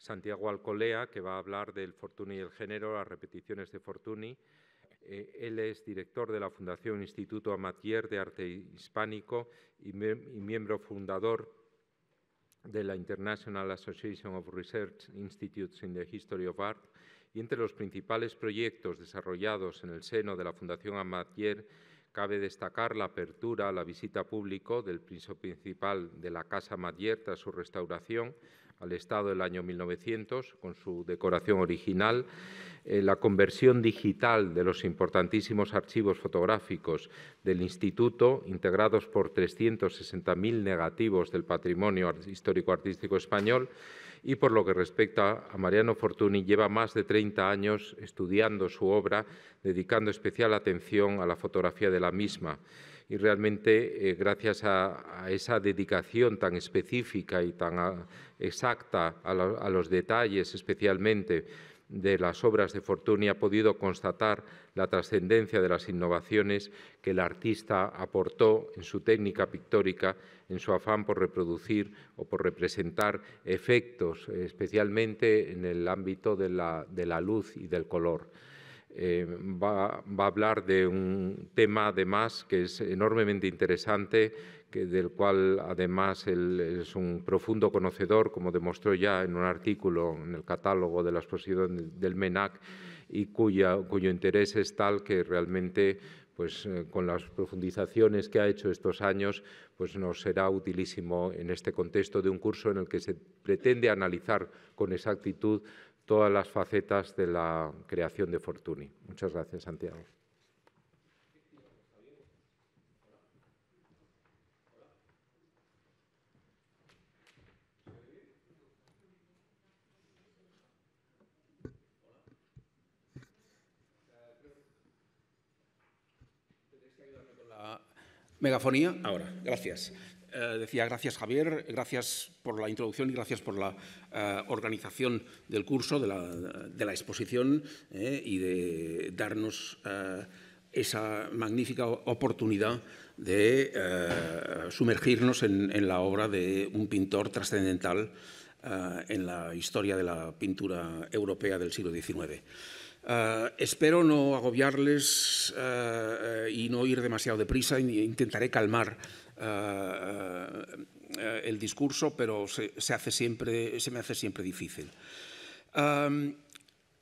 Santiago Alcolea, que va a hablar del Fortuny y el género, las repeticiones de Fortuny. Eh, él es director de la Fundación Instituto Amatier de Arte Hispánico y, miembro fundador de la International Association of Research Institutes in the History of Art y entre los principales proyectos desarrollados en el seno de la Fundación Amatier cabe destacar la apertura a la visita público del piso principal de la Casa Amatier tras su restauración al Estado del año 1900, con su decoración original, eh, la conversión digital de los importantísimos archivos fotográficos del Instituto, integrados por 360.000 negativos del patrimonio histórico-artístico español, y por lo que respecta a Mariano Fortuny, lleva más de 30 años estudiando su obra, dedicando especial atención a la fotografía de la misma y realmente eh, gracias a, esa dedicación tan específica y tan ah, exacta a, los detalles especialmente de las obras de Fortuny ha podido constatar la trascendencia de las innovaciones que el artista aportó en su técnica pictórica, en su afán por reproducir o por representar efectos, especialmente en el ámbito de la luz y del color. Eh, va, a hablar de un tema además que es enormemente interesante, del cual además es un profundo conocedor, como demostró ya en un artículo en el catálogo de la exposición del MENAC, y cuyo interés es tal que realmente pues eh, con las profundizaciones que ha hecho estos años, pues nos será utilísimo en este contexto de un curso en el que se pretende analizar con exactitud todas las facetas de la creación de Fortuny. Muchas gracias, Santiago. megafonía. Ahora, gracias. Eh, decía gracias Javier, gracias por la introducción y gracias por la eh, organización del curso, de la, exposición eh, y de darnos esa magnífica oportunidad de sumergirnos en, la obra de un pintor trascendental en la historia de la pintura europea del siglo XIX. espero no agobiarles y no ir demasiado deprisa. Intentaré calmar eh, eh, el discurso, pero se, hace siempre, se me hace siempre difícil.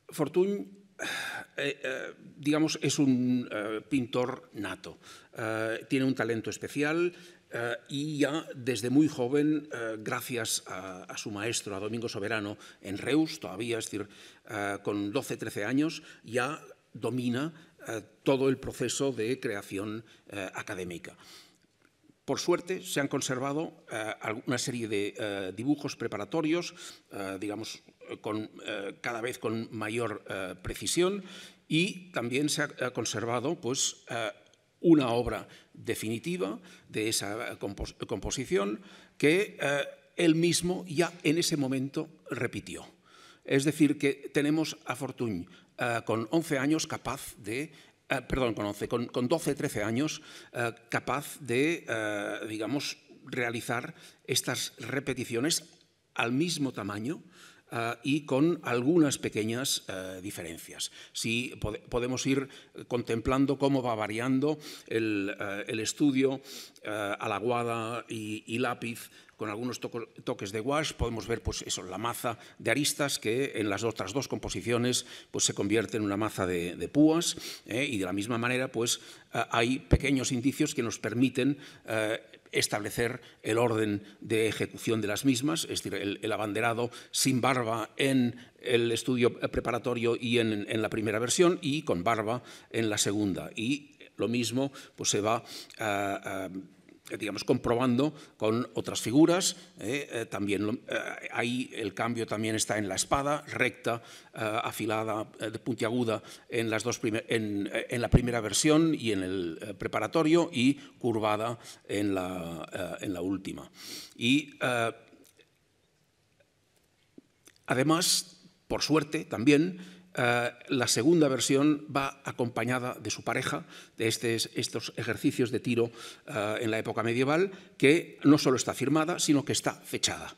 Fortun, eh, digamos, es un pintor nato. tiene un talento especial y ya desde muy joven, gracias a, a, su maestro, a Domingo Soberano, en Reus, todavía, es decir, con 12, 13 años, ya domina todo el proceso de creación académica. Por suerte, se han conservado eh, una serie de eh, dibujos preparatorios, eh, digamos, con, cada vez con mayor precisión, y también se ha, conservado pues, una obra definitiva de esa composición que él mismo ya en ese momento repitió. Es decir, que tenemos a Fortuny con 11 años capaz de eh, perdón, con con, 12, 13 años, eh, capaz de, eh, digamos, realizar estas repeticiones al mismo tamaño Ah, y con algunas pequeñas ah, diferencias. Si podemos ir contemplando cómo va variando el, ah, estudio a la guada y, lápiz con algunos toques de wash, podemos ver pues eso, la maza de aristas que en las otras dos composiciones pues se convierte en una maza de, púas eh, y de la misma manera pues hay pequeños indicios que nos permiten establecer el orden de ejecución de las mismas, es decir, el, abanderado sin barba en el estudio preparatorio y en, la primera versión y con barba en la segunda. Y lo mismo pues, se va a digamos, comprobando con otras figuras. Eh, eh, también eh, ahí el cambio también está en la espada, recta, afilada, de puntiaguda en, las dos la primera versión y en el preparatorio y curvada en la, en la última. Y además, por suerte también, eh, la segunda versión va acompañada de su pareja, de este, estos ejercicios de tiro eh, en la época medieval, que no solo está firmada, sino que está fechada.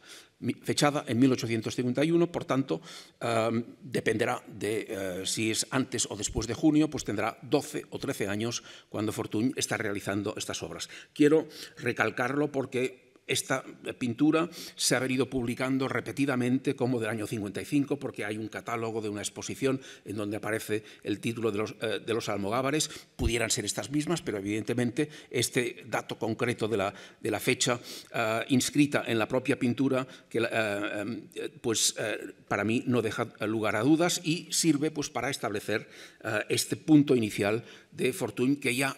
Fechada en 1851, por tanto, eh, dependerá de si es antes o después de junio, pues tendrá 12 o 13 años cuando Fortuny está realizando estas obras. Quiero recalcarlo porque esta eh, pintura se ha venido publicando repetidamente como del año 55 porque hay un catálogo de una exposición en donde aparece el título de los, eh, almogávares. Pudieran ser estas mismas, pero evidentemente este dato concreto de la, fecha eh, inscrita en la propia pintura, que, pues para mí no deja lugar a dudas y sirve pues, para establecer este punto inicial de Fortune que ya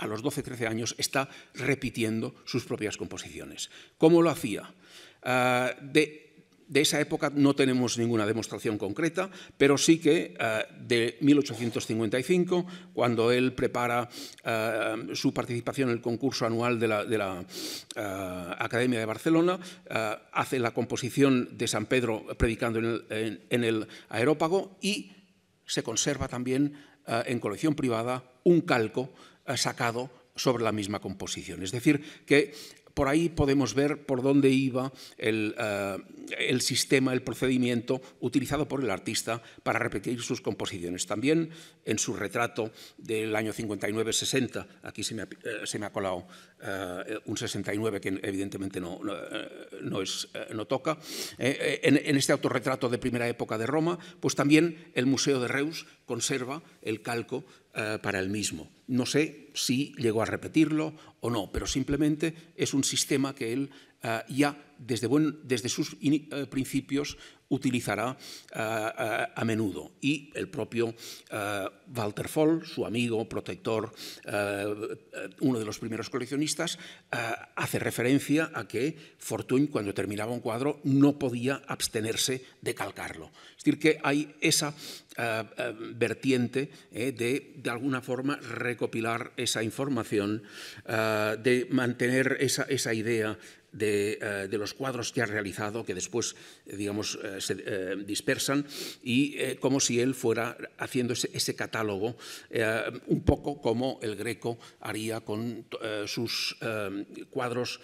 a los 12-13 años está repitiendo sus propias composiciones. ¿Cómo lo hacía? Ah, de, esa época no tenemos ninguna demostración concreta, pero sí que ah, de 1855, cuando él prepara ah, su participación en el concurso anual de la, Academia de Barcelona, hace la composición de San Pedro predicando en el, en el aerópago y se conserva también en colección privada un calco eh, sacado sobre la misma composición. Es decir, que por ahí podemos ver por dónde iba eh, el, sistema, el procedimiento utilizado por el artista para repetir sus composiciones. También en su retrato del año 59-60, aquí se me, eh, se me ha colado eh, eh, un 69 que evidentemente no, no, eh, es, no toca. en, este autorretrato de primera época de Roma, pues también el Museo de Reus conserva el calco para el mismo. No sé si llegó a repetirlo o no, pero simplemente es un sistema que él ya desde, buen, desde sus principios utilizará eh, eh, a, menudo. Y el propio eh, Walter Foll, su amigo, protector, uno de los primeros coleccionistas, hace referencia a que fortune cuando terminaba un cuadro, no podía abstenerse de calcarlo. Es decir, que hay esa vertiente de, de alguna forma, recopilar esa información, de mantener esa, esa idea eh, de, los cuadros que ha realizado, que después, eh, digamos, eh, se dispersan, y como si él fuera haciendo ese, catálogo, un poco como el greco haría con sus cuadros,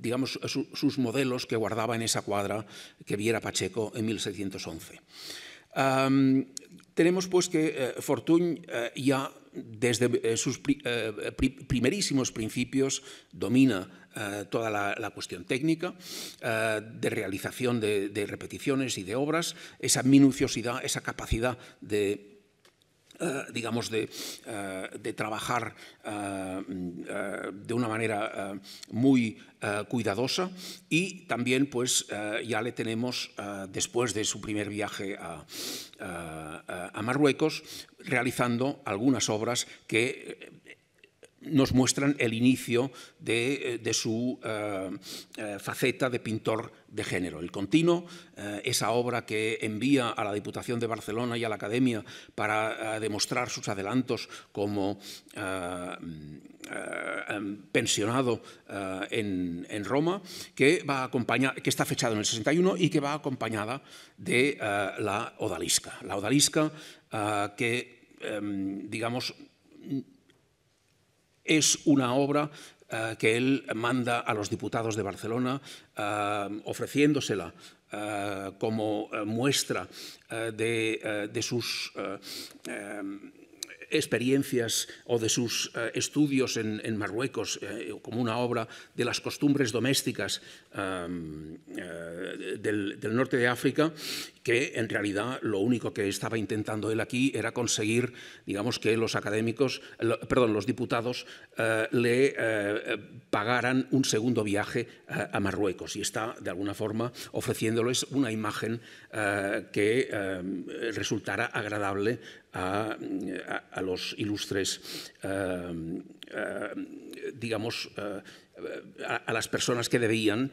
digamos, sus modelos que guardaba en esa cuadra que viera Pacheco en 1611. tenemos pues que fortun ya desde sus primerísimos principios domina eh, toda la, cuestión técnica, eh, de realización de, repeticiones y de obras, esa minuciosidad, esa capacidad de eh, digamos, de, trabajar mm, de una manera muy cuidadosa y también pues ya le tenemos, después de su primer viaje a Marruecos, realizando algunas obras que nos muestran el inicio de, eh, su eh, eh, faceta de pintor de género. El Continuo, esa obra que envía a la Diputación de Barcelona y a la Academia para demostrar sus adelantos como em, pensionado en, Roma, que, va que está fechado en el 61 y que va acompañada de la Odalisca. La Odalisca que, em, digamos, es una obra eh, que él manda a los diputados de Barcelona eh, ofreciéndosela eh, como muestra de, de, sus experiencias o de sus eh, estudios en, Marruecos, eh, como una obra de las costumbres domésticas eh, del, norte de África, que en realidad lo único que estaba intentando él aquí era conseguir, digamos, que los académicos, perdón, los diputados le pagaran un segundo viaje a Marruecos y está, de alguna forma, ofreciéndoles una imagen que resultara agradable a, los ilustres, eh, eh, digamos, eh, a, las personas que debían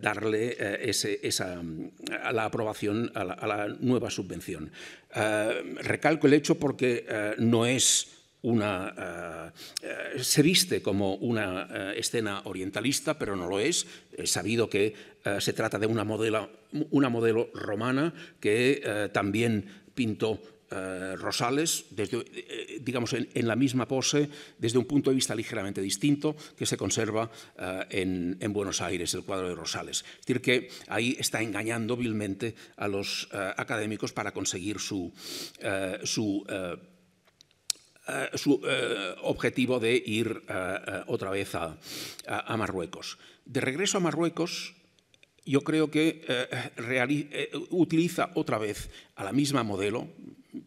darle esa, la aprobación a la, nueva subvención. recalco el hecho porque no es una, se viste como una escena orientalista, pero no lo es. Es sabido que se trata de una, modela, una modelo romana que también pintó eh, Rosales, eh, digamos, en, la misma pose, desde un punto de vista ligeramente distinto que se conserva eh, en, Buenos Aires, el cuadro de Rosales. Es decir, que ahí está engañando vilmente a los académicos para conseguir su... su su objetivo de ir otra vez a, Marruecos. De regreso a Marruecos, yo creo que utiliza otra vez a la misma modelo,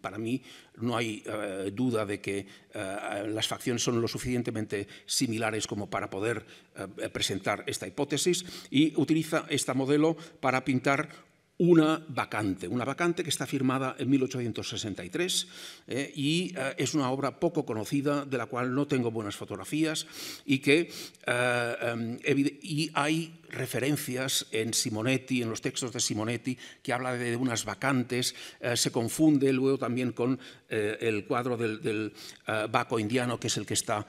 para mí no hay eh, duda de que eh, las facciones son lo suficientemente similares como para poder eh, presentar esta hipótesis y utiliza este modelo para pintar una vacante, una vacante que está firmada en 1863 y es una obra poco conocida de la cual no tengo buenas fotografías y que em, y hay referencias en Simonetti, en los textos de Simonetti, que habla de unas vacantes, eh, se confunde luego también con eh, el cuadro del, del eh, Baco indiano, que es el que está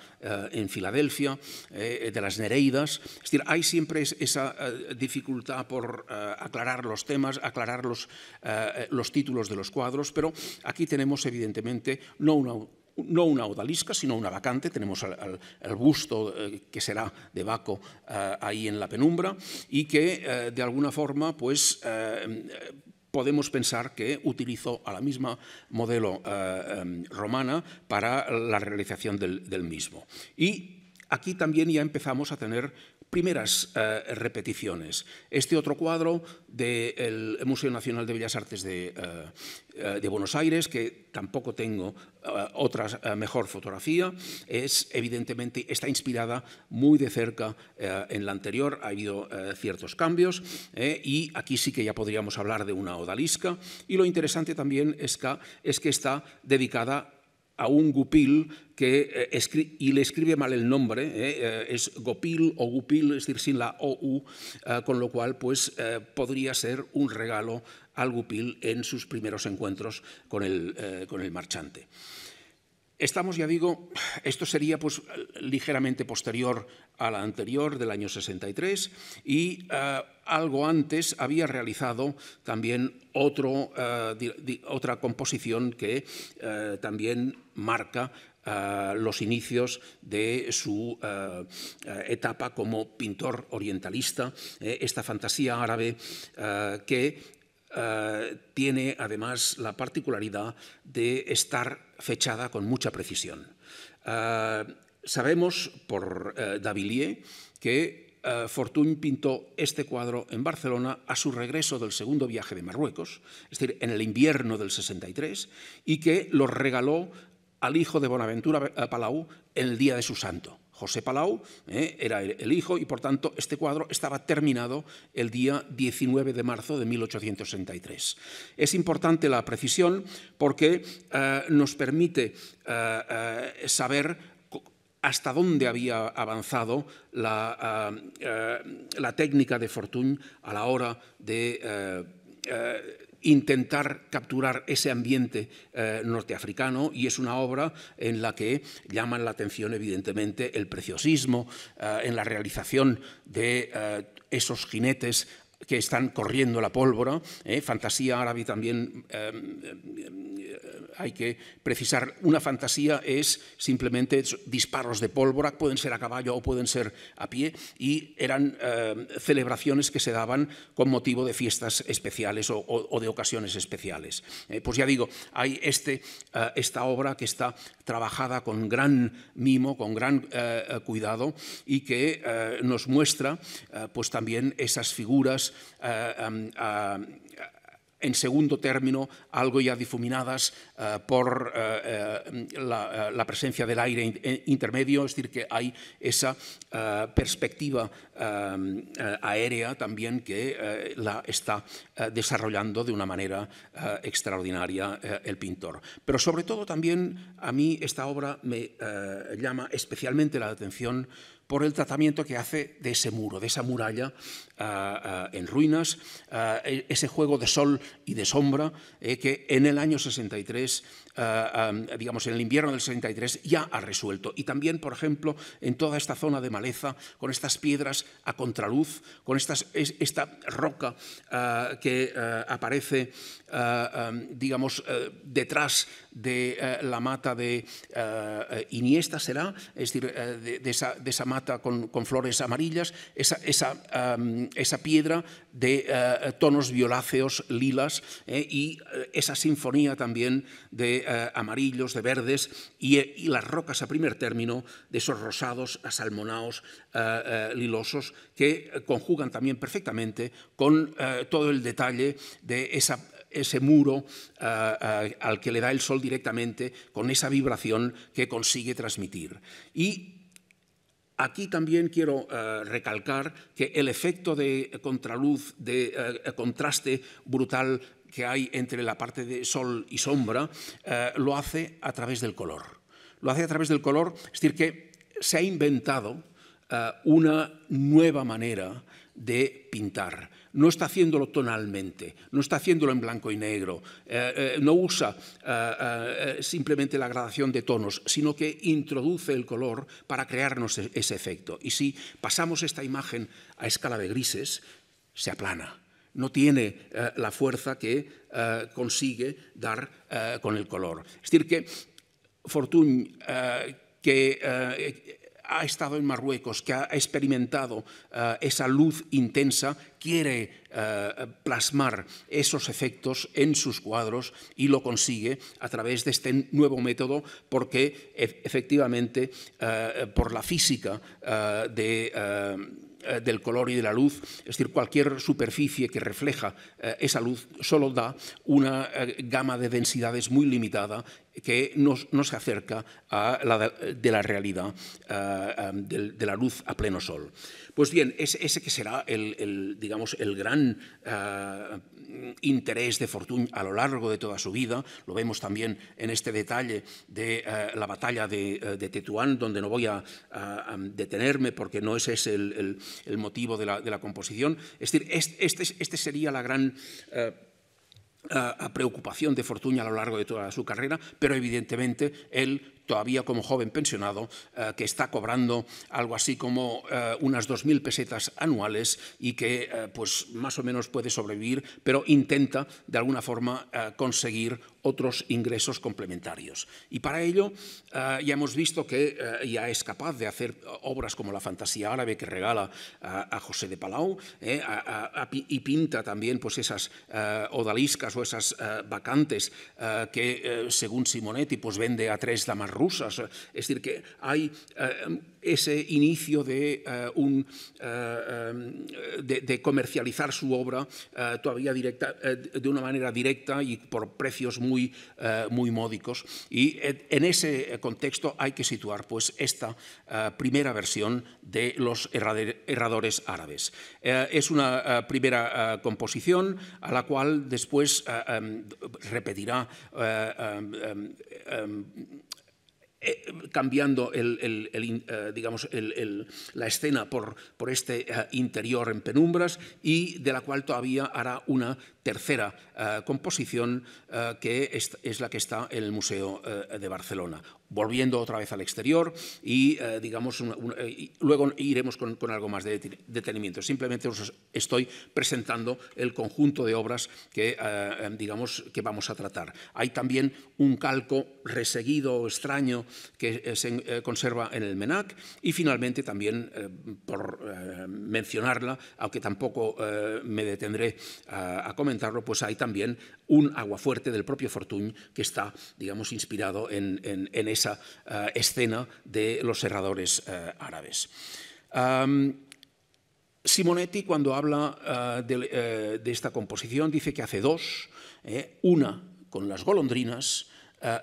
en Filadelfia, de las Nereidas. Es decir, hay siempre esa dificultad por aclarar los temas, aclarar los, los títulos de los cuadros, pero aquí tenemos evidentemente no una no una odalisca, sino una vacante. Tenemos el busto eh, que será de Baco eh, ahí en la penumbra y que eh, de alguna forma pues, podemos pensar que utilizó a la misma modelo em, romana para la realización del mismo. Y aquí también ya empezamos a tener primeras eh, repeticiones. Este otro cuadro del Museo Nacional de Bellas Artes de, eh, eh, Buenos Aires, que tampoco tengo otra mejor fotografía, es evidentemente, está inspirada muy de cerca en la anterior, ha habido ciertos cambios y aquí sí que ya podríamos hablar de una odalisca y lo interesante también es que, es que está dedicada a un Gupil que, eh, y le escribe mal el nombre, eh, eh, es Gopil o Gupil, es decir, sin la OU, con lo cual pues, podría ser un regalo al Gupil en sus primeros encuentros con el, con el marchante. Estamos, ya digo, esto sería pues, ligeramente posterior a la anterior del año 63 y eh, algo antes había realizado también otro, eh, otra composición que eh, también marca los inicios de su etapa como pintor orientalista, esta fantasía árabe que tiene además la particularidad de estar fechada con mucha precisión. Sabemos por eh, Davillier que eh, fortune pintó este cuadro en Barcelona a su regreso del segundo viaje de Marruecos, es decir, en el invierno del 63, y que lo regaló al hijo de Bonaventura eh, Palau el día de su santo. José Palau era el hijo y, por tanto, este cuadro estaba terminado el día 19 de marzo de 1863. Es importante la precisión porque nos permite saber hasta dónde había avanzado la, ah, eh, técnica de Fortun a la hora de eh, eh, intentar capturar ese ambiente norteafricano y es una obra en la que llaman la atención evidentemente el preciosismo en la realización de esos jinetes que están corriendo la pólvora. ¿eh? Fantasía árabe también eh, eh, hay que precisar. Una fantasía es simplemente disparos de pólvora, pueden ser a caballo o pueden ser a pie, y eran celebraciones que se daban con motivo de fiestas especiales o, de ocasiones especiales. pues ya digo, hay este, esta obra que está trabajada con gran mimo, con gran cuidado y que nos muestra pues también esas figuras eh, eh, um, eh, en segundo término, algo ya difuminadas por la, presencia del aire intermedio, es decir, que hay esa perspectiva aérea también que la está desarrollando de una manera extraordinaria el pintor. Pero sobre todo también a mí esta obra me llama especialmente la atención por el tratamiento que hace de ese muro, de esa muralla en ruinas, e, ese juego de sol y de sombra eh, que en el año 63, digamos en el invierno del 63, ya ha resuelto. Y también, por ejemplo, en toda esta zona de maleza, con estas piedras a contraluz, con estas, esta roca que aparece, digamos, detrás de la mata de Iniesta, será, es decir, de, esa, mata con, flores amarillas, esa, esa esa piedra de eh, tonos violáceos, lilas, eh, y eh, esa sinfonía también de amarillos, de verdes, y, las rocas a primer término, de esos rosados, asalmonados lilosos, que conjugan también perfectamente con todo el detalle de ese muro al que le da el sol directamente con esa vibración que consigue transmitir. Y Aquí también quiero eh, recalcar que el efecto de contraluz, de eh, contraste brutal que hay entre la parte de sol y sombra, eh, lo hace a través del color. Lo hace a través del color, es decir, que se ha inventado una nueva manera de pintar no está haciéndolo tonalmente, no está haciéndolo en blanco y negro, eh, eh, no usa eh, simplemente la gradación de tonos, sino que introduce el color para crearnos e-, ese efecto. Y si pasamos esta imagen a escala de grises, se aplana, no tiene la fuerza que consigue dar con el color. Es decir, que Fortuny, que ha estado en Marruecos, que ha experimentado eh, esa luz intensa, quiere eh, plasmar esos efectos en sus cuadros y lo consigue a través de este nuevo método porque e-, efectivamente eh, por la física de eh, del color y de la luz, es decir, cualquier superficie que refleja eh, esa luz solo da una eh, gama de densidades muy limitada que no, se acerca a la de, la realidad, de la luz a pleno sol. Pues bien, ese, que será el, digamos, el gran eh, interés de Fortuny a lo largo de toda su vida, lo vemos también en este detalle de eh, la batalla eh, de, Tetuán, donde no voy a, detenerme porque no ese es el, el, motivo de la, composición. Es decir, este, este, sería la gran... preocupación de fortuna a lo largo de toda su carrera, pero evidentemente él todavía como joven pensionado, eh, que está cobrando algo así como eh, unas 2.000 pesetas anuales y que eh, pues más o menos puede sobrevivir, pero intenta de alguna forma conseguir otros ingresos complementarios. Y para ello ya hemos visto que ya es capaz de hacer obras como la fantasía árabe que regala a José de Palau y pinta también pues esas odaliscas o esas vacantes que según Simonetti pues vende a tres damas rusas. Es decir, que hay eh, ese inicio de, eh, un, eh, de, comercializar su obra todavía directa, de una manera directa y por precios muy, muy módicos. Y en ese contexto hay que situar pues, esta primera versión de Los erradores Árabes. es una primera composición a la cual después em, repetirá em, em, eh, cambiando eh, la escena por, por, este eh, interior en penumbras y de la cual todavía hará una tercera composición que es, la que está en el Museo de Barcelona volviendo otra vez al exterior y, eh, digamos, eh, luego iremos con, algo más de detenimiento. Simplemente os estoy presentando el conjunto de obras que, eh, digamos, que vamos a tratar. Hay también un calco reseguido o extraño que se conserva en el MENAC y, finalmente, también, por mencionarla, aunque tampoco me detendré a, comentarlo, pues hay también un aguafuerte del propio Fortuny que está, digamos, inspirado en, en, en esa eh, escena de los Serradores eh, árabes. Simonetti, cuando habla eh, de, esta composición, dice que hace dos, una con las golondrinas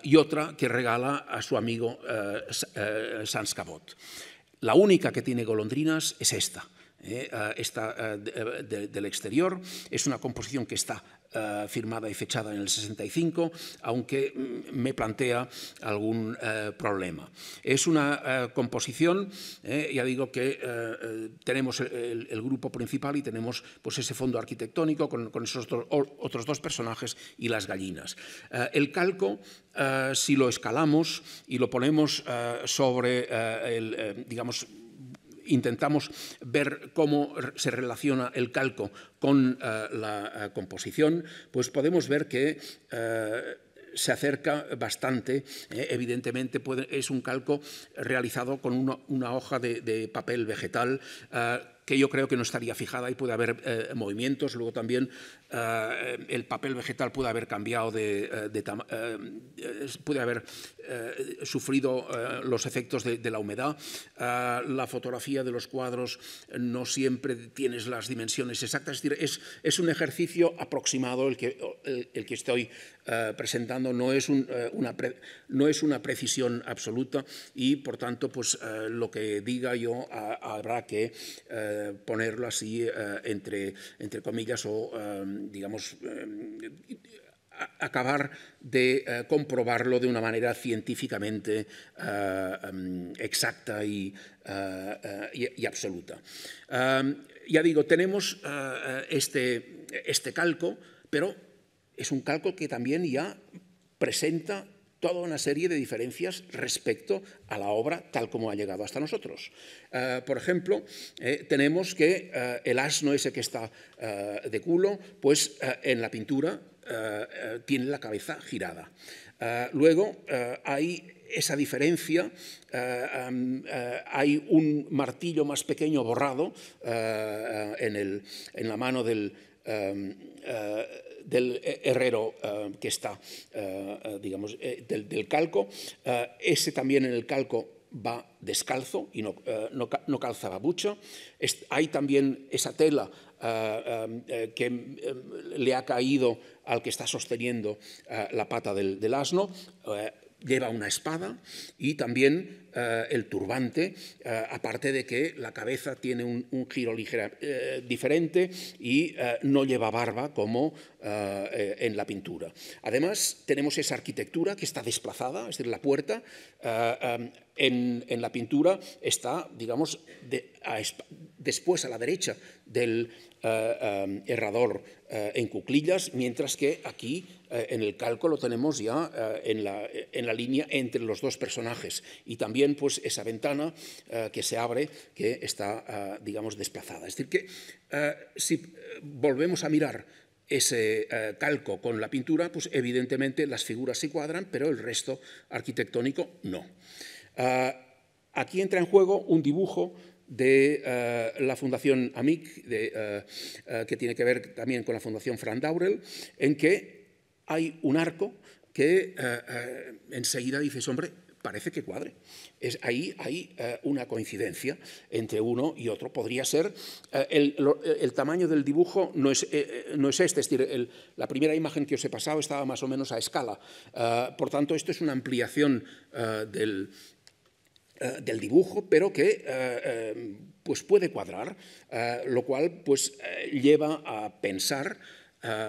y otra que regala a su amigo Sans La única que tiene golondrinas es esta, eh, del exterior. Es una composición que está eh, firmada y fechada en el 65, aunque mm, me plantea algún eh, problema. Es una composición, ya digo que tenemos el, grupo principal y tenemos pues, ese fondo arquitectónico con, esos otros dos personajes y las gallinas. el calco si lo escalamos y lo ponemos sobre el, digamos, intentamos ver cómo se relaciona el calco con eh, la eh, composición, pues podemos ver que eh, se acerca bastante. evidentemente es un calco realizado con una, hoja de, papel vegetal que yo creo que no estaría fijada y puede haber movimientos. Luego también eh, el papel vegetal puede haber cambiado de, puede eh, eh, haber sufrido los efectos de, la humedad. Ah, la fotografía de los cuadros no siempre tienes las dimensiones exactas. Es, decir, es, un ejercicio aproximado el que, el, que estoy presentando, no es, una no es una precisión absoluta y, por tanto, pues, lo que diga yo habrá que ponerlo así entre, entre comillas o digamos, eh, acabar de eh, comprobarlo de una manera científicamente eh, mm, exacta y, absoluta. ya digo, tenemos este, este calco, pero es un calco que también ya presenta toda una serie de diferencias respecto a la obra tal como ha llegado hasta nosotros. Eh, por ejemplo, eh, tenemos que eh, el asno ese que está de culo, pues en la pintura tiene la cabeza girada. luego hay esa diferencia, hay un martillo más pequeño borrado en, la mano del, em, eh, del eh, herrero eh, que está, digamos, del, calco. ese también en el calco va descalzo y no, no, no calza hay también esa tela que le ha caído al que está sosteniendo la pata del, del asno lleva una espada y también eh, el turbante, eh, aparte de que la cabeza tiene un, giro ligera, eh, diferente y no lleva barba como en la pintura. Además, tenemos esa arquitectura que está desplazada, es decir, la puerta en, la pintura está, digamos, después a la derecha del herrador eh, en cuclillas, mientras que aquí eh, en el calco lo tenemos ya eh, en la, línea entre los dos personajes y también pues esa ventana que se abre que está, digamos, desplazada. Es decir, que si volvemos a mirar ese calco con la pintura, pues evidentemente las figuras se cuadran, pero el resto arquitectónico no. Ah, aquí entra en juego un dibujo de eh, la Fundación AMIC, eh, eh, que tiene que ver también con la Fundación Fran Daurel, en que hay un arco que enseguida dices, hombre, parece que cuadre. Es, ahí hay una coincidencia entre uno y otro. Podría ser, el, tamaño del dibujo no es, no es este, es decir, la primera imagen que os he pasado estaba más o menos a escala. por tanto, esto es una ampliación del, eh, del dibujo, pero que eh, eh, pues puede cuadrar, lo cual pues, lleva a pensar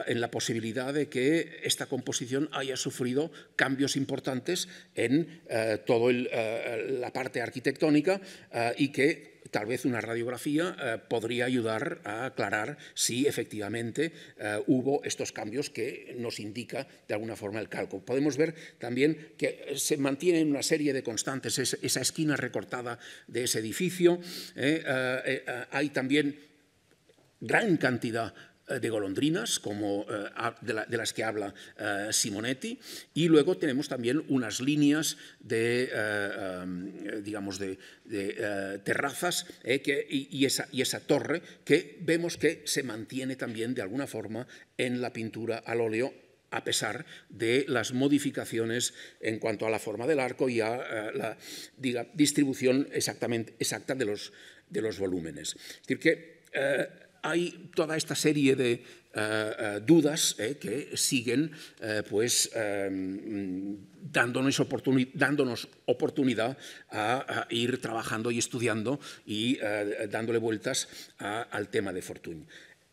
en la posibilidad de que esta composición haya sufrido cambios importantes en toda la parte arquitectónica y que tal vez una radiografía eh, podría ayudar a aclarar si efectivamente eh, hubo estos cambios que nos indica de alguna forma el cálculo. Podemos ver también que se mantiene en una serie de constantes esa esquina recortada de ese edificio. Eh, hay también gran cantidad eh, de golondrinas, como, eh, de, las que habla eh, Simonetti, y luego tenemos también unas líneas de, em, digamos, de, terrazas y, esa, y esa torre que vemos que se mantiene también de alguna forma en la pintura al óleo a pesar de las modificaciones en cuanto a la forma del arco y a la distribución exactamente, exacta de los, de los volúmenes. Es decir, que hay toda esta serie de eh, eh, dudas eh, que siguen pues, em, dándonos, dándonos, oportunidad a, ir trabajando y estudiando y dándole vueltas al tema de Fortuny.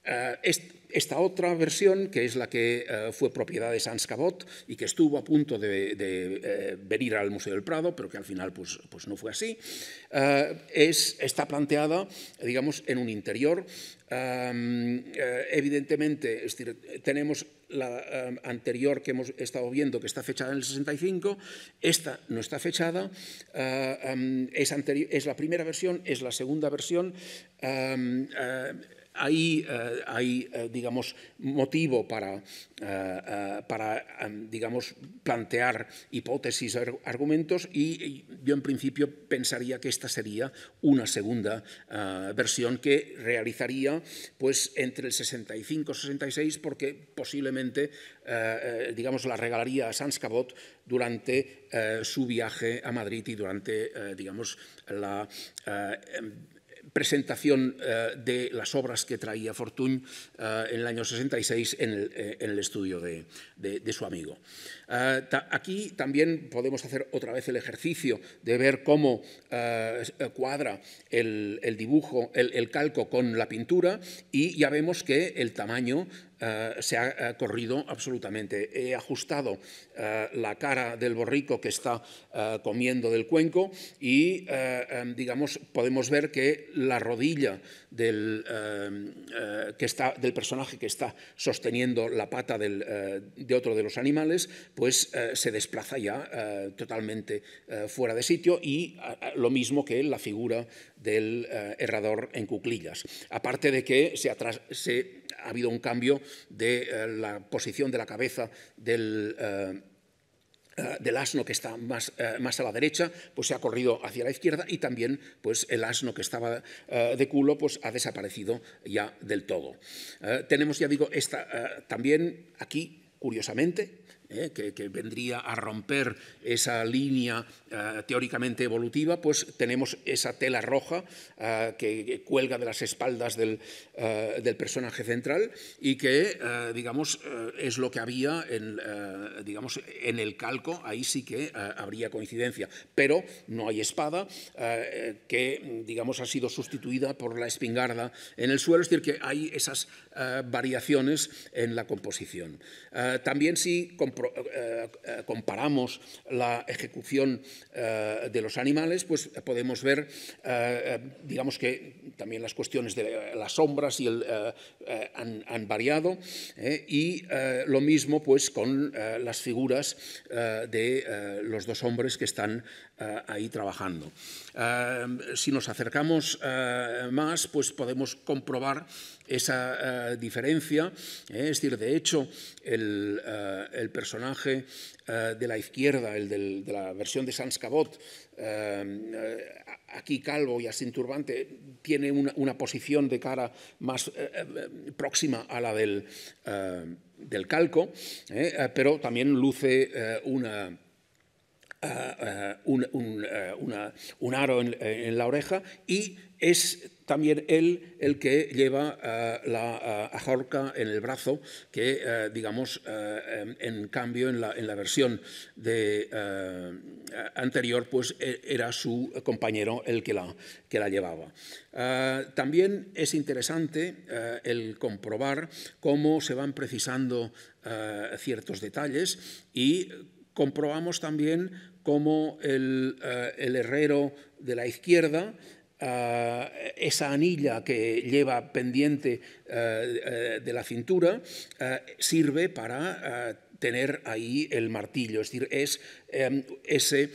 esta otra versión, que es la que fue propiedad de Sans Cabot y que estuvo a punto de, venir al Museo del Prado, pero que al final pues, pues no fue así, es, está planteada, digamos, en un interior eh, evidentemente, tenemos la anterior que hemos estado viendo que está fechada en el 65, esta no está fechada, ah, es, la primera versión, es la segunda versión. Eh, hay, eh, hay eh, digamos, motivo para, eh, para em, digamos, plantear hipótesis, argumentos, y yo en principio pensaría que esta sería una segunda versión que realizaría pues, entre el 65 y 66, porque posiblemente, digamos, la regalaría a Sans Cabot durante su viaje a Madrid y durante, digamos, la em, presentación eh, de las obras que traía Fortuny eh, en el año 66 eh, en el, estudio de, su amigo. aquí también podemos hacer otra vez el ejercicio de ver cómo cuadra el, dibujo, el, calco con la pintura y ya vemos que el tamaño eh, se ha eh, corrido absolutamente. He ajustado eh, la cara del borrico que está comiendo del cuenco y, em, digamos, podemos ver que la rodilla del, em, que está, del personaje que está sosteniendo la pata de otro de los animales, pues se desplaza ya totalmente fuera de sitio y lo mismo que la figura del errador eh, herrador en cuclillas. Aparte de que se, ha habido un cambio de eh, la posición de la cabeza del... Eh, asno que está más, más, a la derecha, pues se ha corrido hacia la izquierda y también pues, el asno que estaba de culo pues, ha desaparecido ya del todo. tenemos, ya digo, también aquí, curiosamente, ¿eh? que, vendría a romper esa línea eh, teóricamente evolutiva, pues tenemos esa tela roja eh, que, cuelga de las espaldas del, eh, del personaje central y que, eh, digamos, eh, es lo que había en, digamos, en el calco, ahí sí que habría coincidencia, pero no hay espada que, digamos, ha sido sustituida por la espingarda en el suelo, es decir, que hay esas variaciones en la composición. también si comparamos la ejecución de los animales, pues podemos ver, digamos que también las cuestiones de las sombras, y eh, eh, han, variado. Eh, y lo mismo pues con las figuras de los dos hombres que están ahí trabajando. si nos acercamos más, pues podemos comprobar esa eh, diferencia. Eh, es decir, de hecho, el, eh, personaje de la izquierda, el de la versión de Sans Cabot, aquí calvo y así turbante, tiene una, posición de cara más próxima a la del, del calco, pero también luce un, aro en, la oreja y es también él el que lleva eh, la eh, ajorca en el brazo, que eh, digamos, em, en, cambio en la, versión anterior, pues e, era su compañero el que la, que la llevaba. también es interesante el comprobar cómo se van precisando ciertos detalles y comprobamos también cómo el herrero de la izquierda eh, esa anilla que lleva pendiente eh, eh, de la cintura sirve para tener ahí el martillo, es decir, es em, ese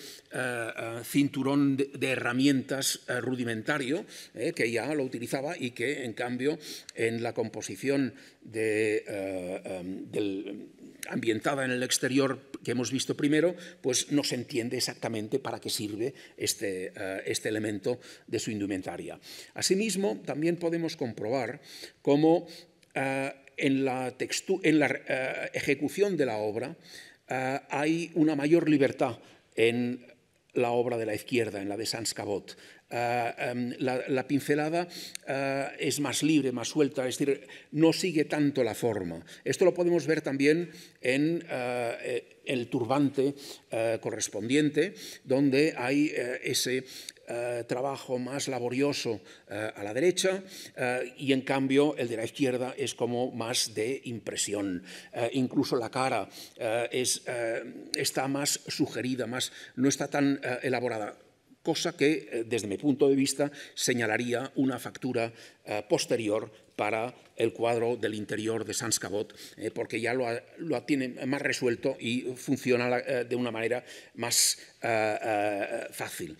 cinturón de, herramientas rudimentario que ya lo utilizaba y que en cambio en la composición de, em, del ambientada en el exterior que hemos visto primero, pues no se entiende exactamente para qué sirve este, eh, este elemento de su indumentaria. Asimismo, también podemos comprobar cómo eh, en la, en la eh, ejecución de la obra hay una mayor libertad en la obra de la izquierda, en la de Sans Cabot. Eh, em, la, pincelada eh, es más libre, más suelta, es decir, no sigue tanto la forma. Esto lo podemos ver también en eh, el turbante correspondiente, donde hay ese trabajo más laborioso a la derecha y en cambio el de la izquierda es como más de impresión. incluso la cara está más sugerida, más, no está tan elaborada cosa que, eh, desde mi punto de vista, señalaría una factura eh, posterior para el cuadro del interior de Sans Cabot, eh, porque ya lo, tiene más resuelto y funciona de una manera más fácil.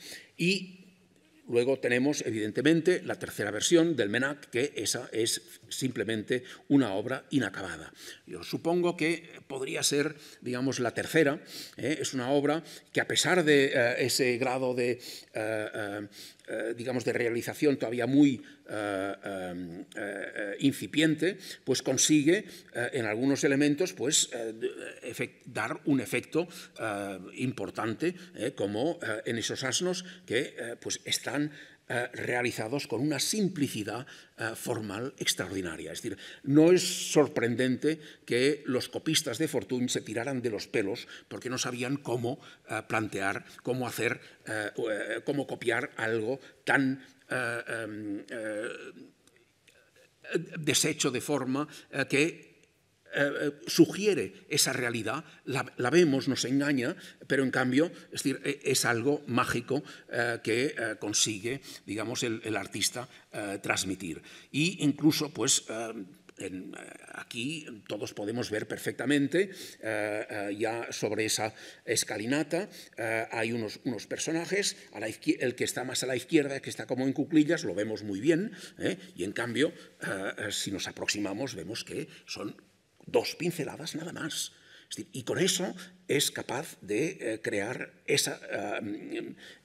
Luego tenemos, evidentemente, la tercera versión del Menac, que esa es simplemente una obra inacabada. Yo supongo que podría ser, digamos, la tercera. ¿eh? Es una obra que, a pesar de eh, ese grado de, eh, digamos, de realización todavía muy eh, eh, eh, incipiente, pues consigue en algunos elementos pues, dar un efecto importante, como en esos asnos que pues están realizados con una simplicidad formal extraordinaria. Es decir, no es sorprendente que los copistas de Fortune se tiraran de los pelos porque no sabían cómo plantear, cómo hacer, cómo copiar algo tan eh, em, eh, deshecho de forma eh, que sugiere esa realidad, la, vemos, nos engaña, pero en cambio es, decir, e, es algo mágico que consigue, digamos, el, el artista transmitir. Y incluso, pues, eh, aquí todos podemos ver perfectamente, eh, eh, ya sobre esa escalinata, hay unos, unos personajes, el que está más a la izquierda, que está como en cuclillas, lo vemos muy bien, y en cambio, si nos aproximamos, vemos que son dos pinceladas nada más. y con eso es capaz de crear esa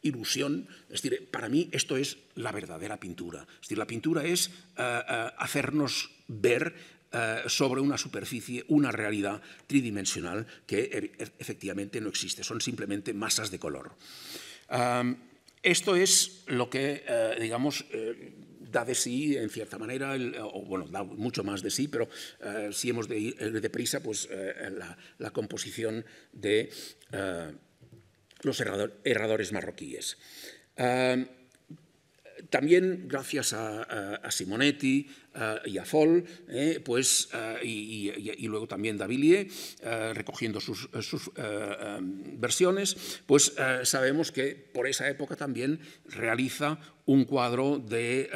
ilusión. Es decir, para mí esto es la verdadera pintura. Es decir, la pintura es hacernos ver eh, sobre una superficie una realidad tridimensional que er, efectivamente no existe, son simplemente masas de color. esto es lo que, eh, digamos, eh, da de sí, en cierta manera, o bueno, da mucho más de sí, pero si hemos de ir deprisa, pues la, composición de los erradores marroquíes también gracias a, Simonetti y a Foll, eh, pues, y, luego también Davilie, eh, recogiendo sus, eh, versiones, pues sabemos que por esa época también realiza un cuadro de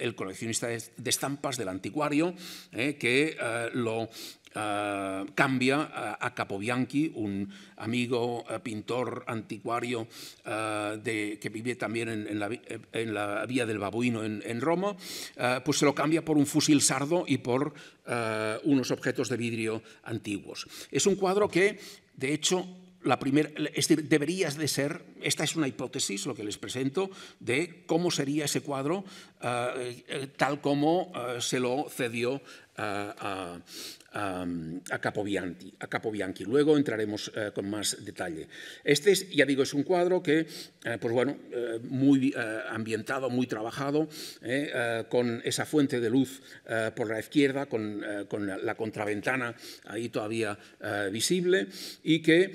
El coleccionista de estampas del anticuario, que lo Ah, cambia a, Capobianchi, un amigo eh, pintor anticuario ah, que vive también eh, en, la, Vía del Babuino en, Roma, ah, pues se lo cambia por un fusil sardo y por unos objetos de vidrio antiguos. Es un cuadro que, de hecho, la primera, deberías de ser, esta es una hipótesis, lo que les presento, de cómo sería ese cuadro eh, tal como se lo cedió a a, Capo Capobianchi, a Luego entraremos eh, con más detalle. Este, es, ya digo, es un cuadro que, eh, pues bueno, eh, muy ambientado, muy trabajado, con esa fuente de luz por la izquierda, con, la, la, contraventana ahí todavía visible y que,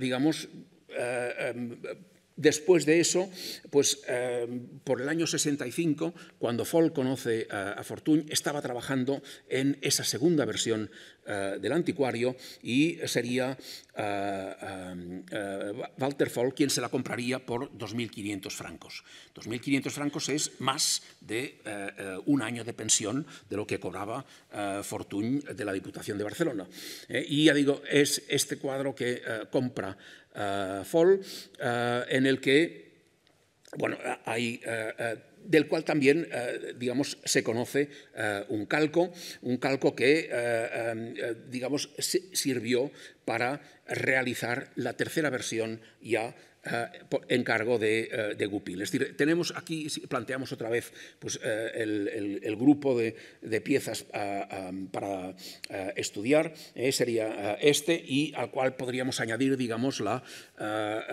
digamos, em, Después de eso, pues eh, por el año 65, cuando Fall conoce a, a Fortuny, estaba trabajando en esa segunda versión eh, del anticuario y sería eh, eh, Walter Foll quien se la compraría por 2.500 francos. 2.500 francos es más de un año de pensión de lo que cobraba Fortuny de la Diputación de Barcelona. y ya digo, es este cuadro que compra Foll en el que bueno, hay del cual también, eh, digamos, se conoce eh, un calco, un calco que, eh, digamos, sirvió para realizar la tercera versión ya en cargo de, Gupil. Es decir, tenemos aquí, planteamos otra vez pues, el, grupo de, piezas ah, ah, para estudiar, sería este, y al cual podríamos añadir, digamos, la,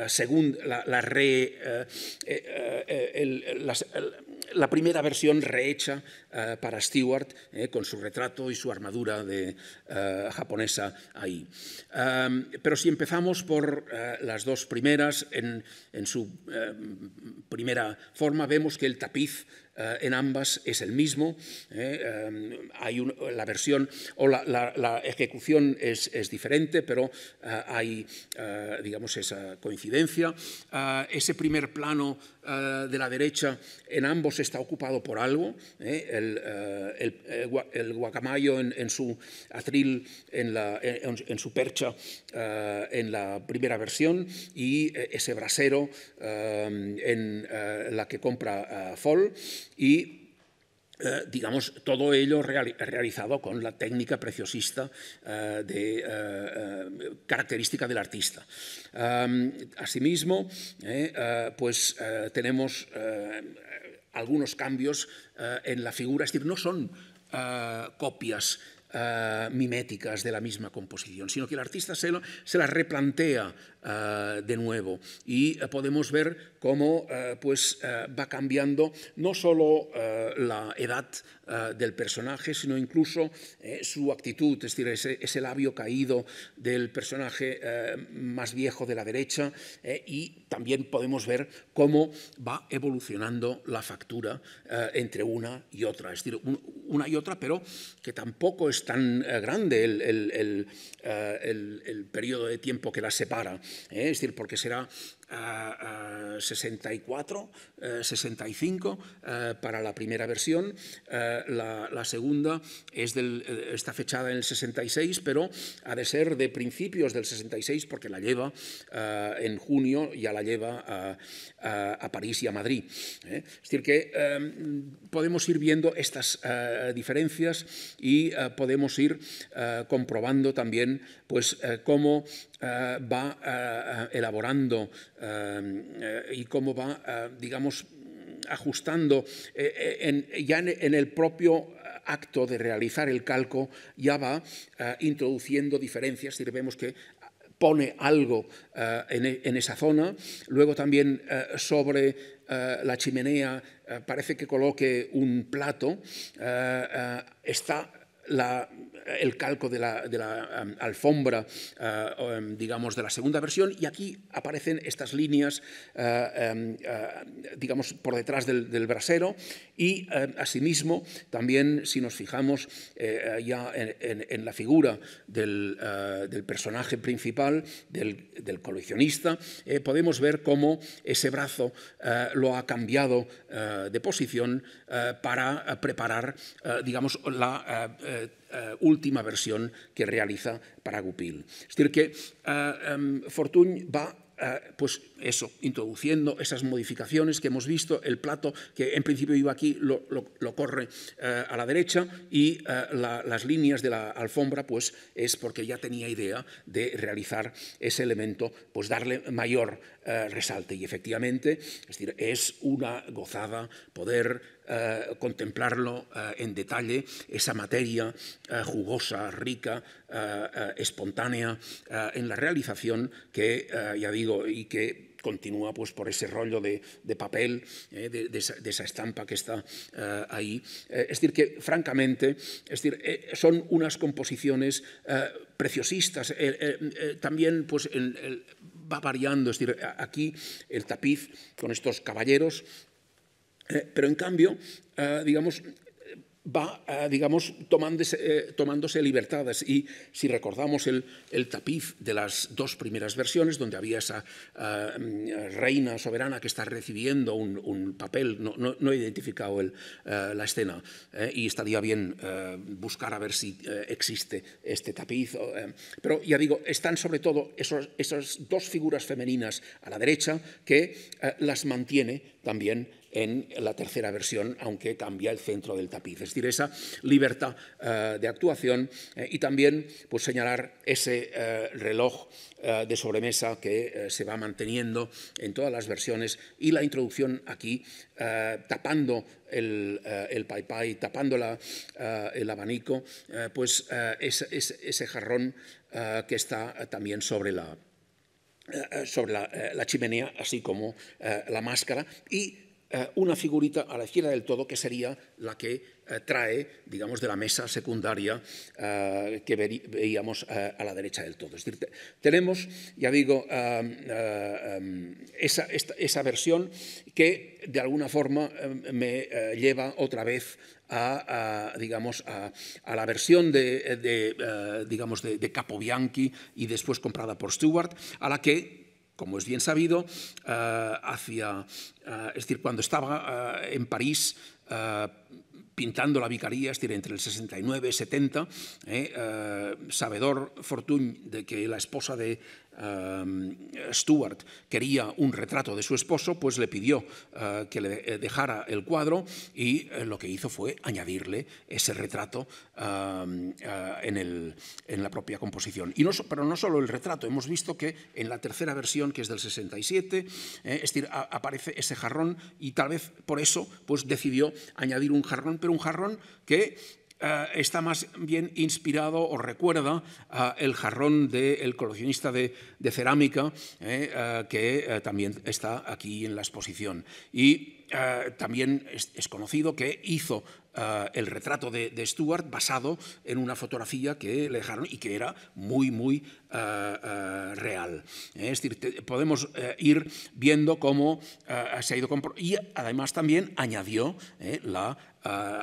segunda, la, re, la primera versión rehecha eh, para Stewart, eh, con su retrato y su armadura de, eh, japonesa ahí. Em, pero si empezamos por las dos primeras, en su em, primera forma vemos que el tapiz eh, en ambas es el mismo. Eh, em, hay la versión o la, ejecución es, diferente, pero eh, hay, digamos, esa coincidencia. ese primer plano de la derecha en ambos está ocupado por algo. El, guacamayo en, su atril, en, su percha, en la primera versión, y ese brasero en la que compra Fall y eh, digamos, todo ello realizado con la técnica preciosista eh, eh, característica del artista. asimismo, pues tenemos algunos cambios en la figura, es decir, no son copias miméticas de la misma composición, sino que el artista se, lo, las replantea de nuevo. Y podemos ver cómo eh, pues, eh, va cambiando no solo eh, la edad del personaje, sino incluso su actitud, es decir, ese, labio caído del personaje más viejo de la derecha y también podemos ver cómo va evolucionando la factura entre una y otra, es decir, una y otra, pero que tampoco es tan grande el, el, periodo de tiempo que las separa, es decir, porque será 64, 65 eh, eh, para la primera versión. Eh, la, segunda está fechada en el 66, pero ha de ser de principios del 66 porque la lleva en junio, ya la lleva a, París y a Madrid. Es decir, que podemos ir viendo estas diferencias y podemos ir comprobando también pues, cómo va elaborando eh, y cómo va, ah, digamos, ajustando eh, eh, ya en, el propio acto de realizar el calco, ya va ah, introduciendo diferencias, y vemos que pone algo ah, e, en, esa zona, luego también sobre la chimenea parece que coloque un plato, está la el calco de la, alfombra, ah, digamos, de la segunda versión, y aquí aparecen estas líneas, ah, ah, digamos, por detrás del, brasero, y asimismo, también si nos fijamos eh, ya en, la figura del, personaje principal, del, coleccionista, eh, podemos ver cómo ese brazo lo ha cambiado de posición para preparar, digamos, la eh, eh, última versión que realiza para Gupil, Es decir, que eh, em, va eh, pues eso, introduciendo esas modificaciones que hemos visto, el plato que en principio iba aquí lo, corre eh, a la derecha y las líneas de la alfombra pues es porque ya tenía idea de realizar ese elemento, pues darle mayor resalte y efectivamente es, decir, es una gozada poder eh, contemplarlo eh, en detalle, esa materia eh, jugosa, rica, espontánea en la realización que, ya digo, y que continúa pues, por ese rollo de, papel, de, esa, estampa que está ahí. es decir, que francamente es decir, son unas composiciones preciosistas. también pues, va variando, es decir, aquí el tapiz con estos caballeros eh, pero en cambio, eh, digamos, va, eh, digamos, tomándose, tomándose, libertades. Y si recordamos el, tapiz de las dos primeras versiones, donde había esa mm, reina soberana que está recibiendo un, papel, no, no, no, he identificado el, la escena, y estaría bien buscar a ver si existe este tapiz. pero ya digo, están sobre todo esos, esas dos figuras femeninas a la derecha que las mantiene también en la tercera versión, aunque cambia el centro del tapiz. Es decir, esa libertad eh, de actuación eh, y también pues, señalar ese eh, reloj de sobremesa que se va manteniendo en todas las versiones y la introducción aquí tapando el, el pai tapando la, el abanico, pues ese jarrón que está también sobre la, sobre la, la chimenea, así como la máscara, y eh, una figurita a la izquierda del todo que sería la que eh, trae, digamos, de la mesa secundaria eh, que veíamos a la derecha del todo. Es decir, tenemos, ya digo, esa, versión que de alguna forma me lleva otra vez a, digamos, a, la versión de, digamos de, de Capobianchi y después comprada por Stewart, a la que como es bien sabido, eh, hacia, eh, es decir, cuando estaba eh, en París, pintando la vicaría, es decir, entre el 69 y 70, sabedor Fortuny de que la esposa de Ehm, Stuart quería un retrato de su esposo, pues le pidió eh, que le eh, dejara el cuadro y eh, lo que hizo fue añadirle ese retrato ehm, en, la propia composición. Y no, pero no solo el retrato, hemos visto que en la tercera versión, que es del 67, es decir, aparece ese jarrón y tal vez por eso pues, decidió añadir un jarrón, pero un jarrón que eh, está más bien inspirado o recuerda eh, el jarrón del coleccionista de, cerámica eh, que también está aquí en la exposición. Y también es, conocido que hizo el retrato de, Stuart basado en una fotografía que le dejaron y que era muy, muy real. es decir, podemos ir viendo cómo se ha ido... Y además también añadió la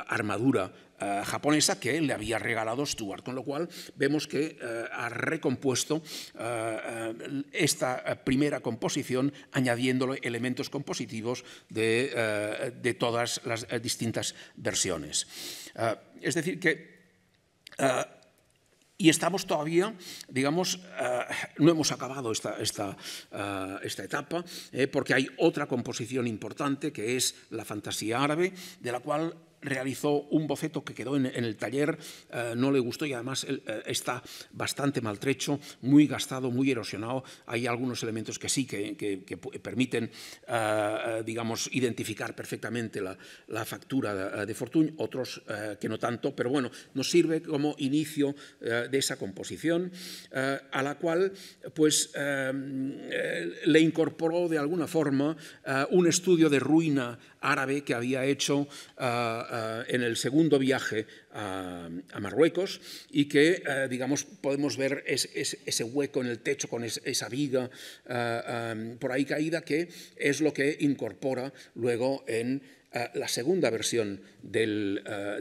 armadura eh, japonesa que le había regalado Stuart, con lo cual vemos que eh, ha recompuesto eh, esta primera composición añadiéndole elementos compositivos de, todas las distintas versiones. es decir, que... Y estamos todavía, digamos, no hemos acabado esta, esta, esta etapa, porque hay otra composición importante que es la fantasía árabe, de la cual realizó un boceto que quedó en, el taller, eh, no le gustó y además eh, está bastante maltrecho, muy gastado, muy erosionado. Hay algunos elementos que sí, que, permiten, eh, digamos, identificar perfectamente la, factura de, de Fortuny, otros que no tanto, pero bueno, nos sirve como inicio de esa composición, a la cual pues le incorporó de alguna forma un estudio de ruina árabe que había hecho en el segundo viaje a, Marruecos y que, eh, digamos, podemos ver ese hueco en el techo con esa viga eh, em, por ahí caída que es lo que incorpora luego en eh, la segunda versión de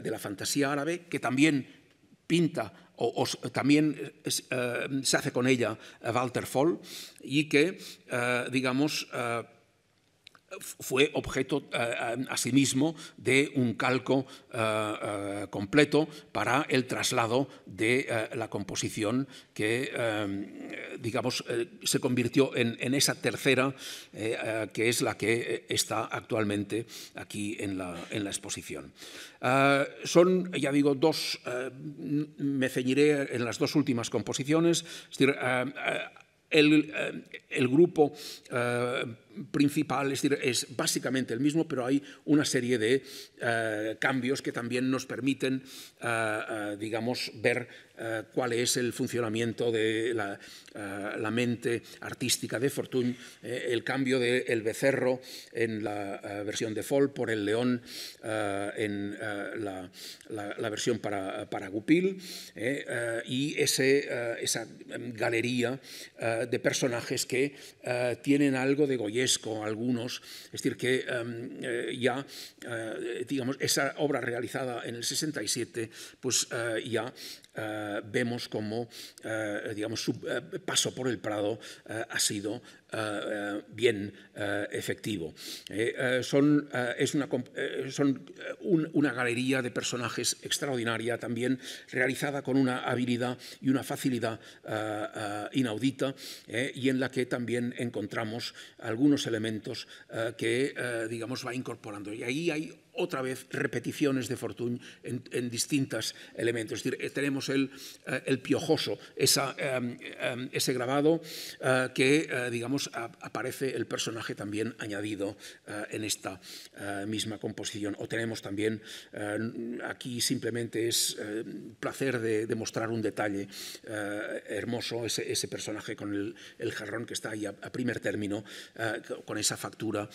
la fantasía árabe, que también pinta o, también se hace con ella Walter Foll y que, digamos, fue objeto eh, eh, asimismo de un calco eh, completo para el traslado de la composición que, digamos, se convirtió en, esa tercera que es la que está actualmente aquí en la, exposición. son, ya digo, dos, me ceñiré en las dos últimas composiciones, es decir, el, el, grupo principal, es, decir, es básicamente el mismo, pero hay una serie de eh, cambios que también nos permiten, eh, eh, digamos, ver cuál es el funcionamiento de la, mente artística de Fortuny, el cambio del becerro en la versión de Fall por el león en la, la, versión para, para Goupil y ese, esa galería de personajes que tienen algo de Goyer algunos, es decir, que em, eh, ya, eh, digamos, esa obra realizada en el 67, pues eh, ya eh, vemos como, eh, digamos, su eh, paso por el Prado ha sido bien efectivo. son es una, son una galería de personajes extraordinaria también, realizada con una habilidad y una facilidad inaudita, y en la que también encontramos algunos elementos que, digamos, va incorporando. Y ahí hay otra vez repeticiones de fortun en, distintos elementos. Es decir, eh, tenemos el, eh, piojoso, em, em, ese grabado eh, que, digamos, aparece el personaje también añadido en esta misma composición. O tenemos también, aquí simplemente es placer de, mostrar un detalle hermoso, ese, personaje con el, jarrón que está ahí a primer término, con esa factura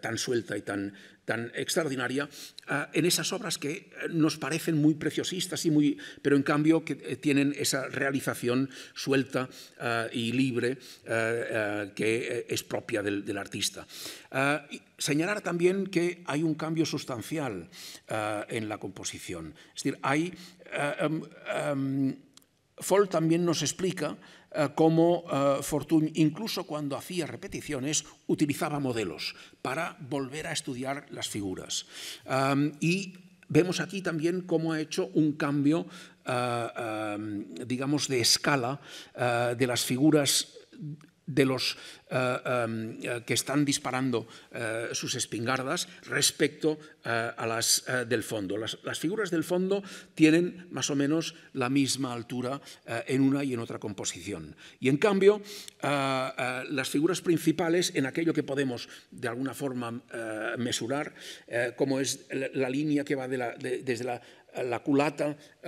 tan suelta y tan tan extraordinaria ah, en esas obras que eh, nos parecen muy preciosistas y muy, pero en cambio que eh, tienen esa realización suelta ah, y libre ah, que eh, es propia del, artista. señalar también que hay un cambio sustancial en la composición, es decir, hay em, em, Foll también nos explica eh, como eh, Fortuny, incluso cuando hacía repeticiones, utilizaba modelos para volver a estudiar las figuras. y vemos aquí también cómo ha hecho un cambio, eh, digamos, de escala de las figuras de los eh, eh, eh, que están disparando sus espingardas respecto a las del fondo. Las, figuras del fondo tienen más o menos la misma altura en una y en otra composición. Y en cambio, las figuras principales, en aquello que podemos de alguna forma mesurar, como es la, línea que va desde la la culata eh,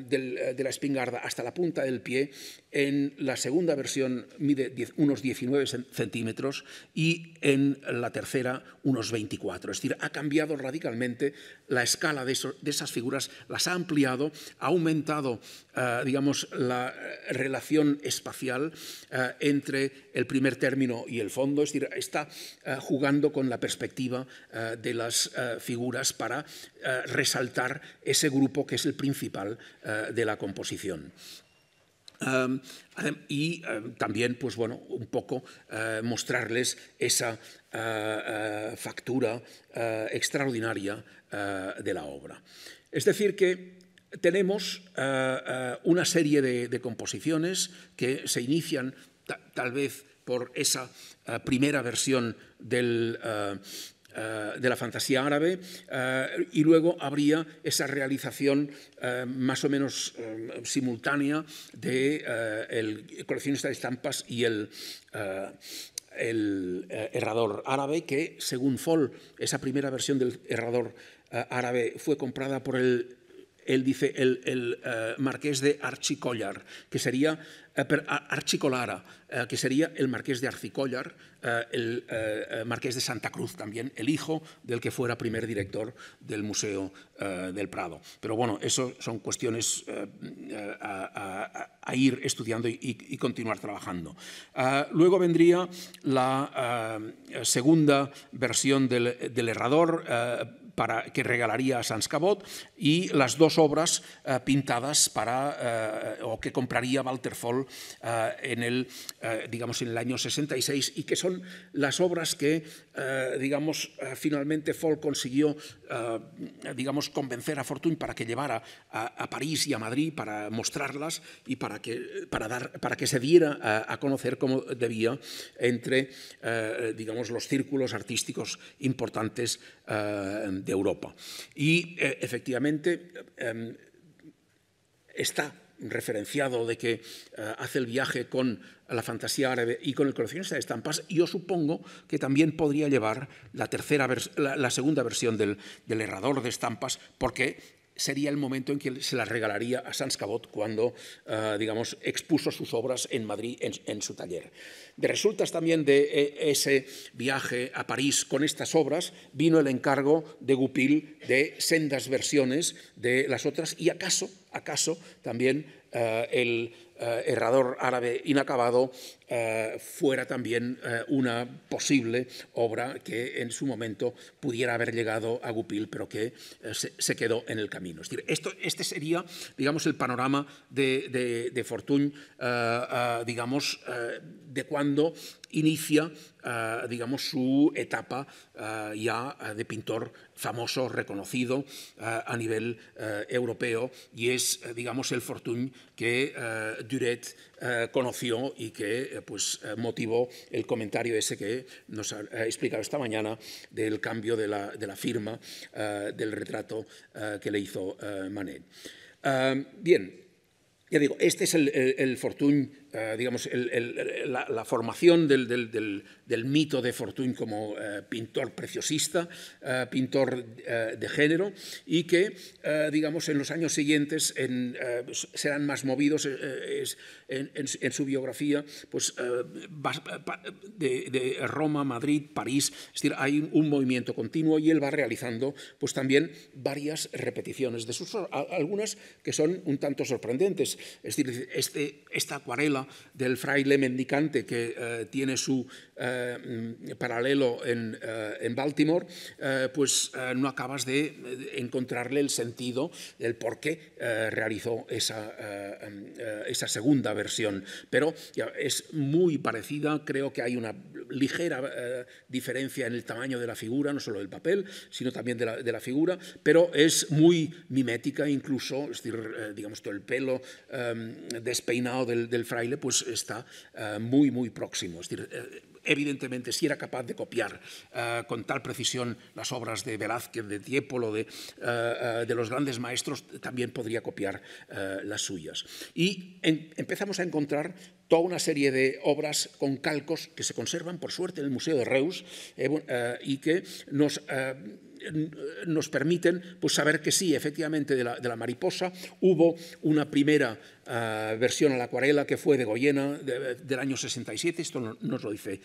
eh, eh, de la espingarda hasta la punta del pie. En la segunda versión mide unos 19 centímetros y en la tercera unos 24. Es decir, ha cambiado radicalmente la escala de, esas figuras, las ha ampliado, ha aumentado, digamos, la relación espacial entre el primer término y el fondo. Es decir, está jugando con la perspectiva de las figuras para resaltar ese grupo que es el principal eh, de la composición. y también, pues bueno, un poco eh, mostrarles esa eh, factura extraordinaria de la obra. Es decir, que tenemos una serie de, composiciones que se inician tal vez por esa primera versión del, Eh, de la fantasía árabe, eh, y luego habría esa realización eh, más o menos simultánea de el coleccionista de estampas y el, el errador árabe, que según Foll, esa primera versión del errador árabe fue comprada por el él dice el, el marqués de Archicollar, que sería eh, Archicolara, que sería el marqués de Archicollar, Eh, el eh, eh, marqués de Santa Cruz, también el hijo del que fuera primer director del Museo del Prado. Pero bueno, eso son cuestiones a, ir estudiando y, continuar trabajando. luego vendría la segunda versión del, del Herrador que regalaría a Sans Cabot y las dos obras eh, pintadas para, eh, o que compraría Walter Foll eh, en, el, digamos, en el año 66 y que son las obras que digamos, finalmente Foll consiguió digamos, convencer a Fortuny para que llevara a, París y a Madrid para mostrarlas y para que, para dar, para que se diera a, conocer como debía entre digamos, los círculos artísticos importantes de de Europa. Y eh, efectivamente em, está referenciado de que eh, hace el viaje con la fantasía árabe y con el coleccionista de estampas, yo supongo que también podría llevar la, tercera segunda versión del, del, errador de estampas, porque sería el momento en que se las regalaría a Sans Cabot cuando, eh, digamos, expuso sus obras en Madrid, en, su taller. De resultas también de eh, ese viaje a París con estas obras, vino el encargo de Goupil de sendas versiones de las otras y acaso, acaso también eh, el eh, errador Árabe Inacabado eh, fuera también eh, una posible obra que en su momento pudiera haber llegado a Gupil, pero que se, quedó en el camino. esto, este sería, digamos, el panorama de, de, digamos, de cuando inicia Ah, digamos, su etapa ah, ya ah, de pintor famoso, reconocido a nivel europeo, y es, digamos, el fortune que Duret conoció y que eh, pues, motivó el comentario ese que nos ha explicado esta mañana del cambio de la, firma del retrato que le hizo Manet. bien, ya digo, este es el, el, eh, digamos, la, formación del, mito de Fortuyn como eh, pintor preciosista, eh, pintor de género, y que, digamos, en los años siguientes serán más movidos en, su biografía, pues de, Roma, Madrid, París, es decir, hay un movimiento continuo y él va realizando, pues también varias repeticiones de sus, algunas que son un tanto sorprendentes, es decir, este, esta acuarela del fraile mendicante que eh, tiene su eh, mm, paralelo en, eh, Baltimore, pues no acabas de encontrarle el sentido, del por qué realizó esa, mm, esa segunda versión. Pero es muy parecida, creo que hay una ligera eh, diferencia en el tamaño de la figura, no solo del papel, sino también de la, figura, pero es muy mimética incluso, es decir, eh, digamos, todo el pelo em, despeinado del, fraile pues está eh, muy, muy próximo. Es decir, evidentemente, si era capaz de copiar con tal precisión las obras de Velázquez, de Tiepolo, de, los grandes maestros, también podría copiar las suyas. Y empezamos a encontrar toda una serie de obras con calcos que se conservan, por suerte, en el Museo de Reus eh, eh, y que nos, eh, nos permiten pues, saber que sí, efectivamente, de la, mariposa hubo una primera versión a la acuarela que fue de Goyena del año 67, esto nos lo dice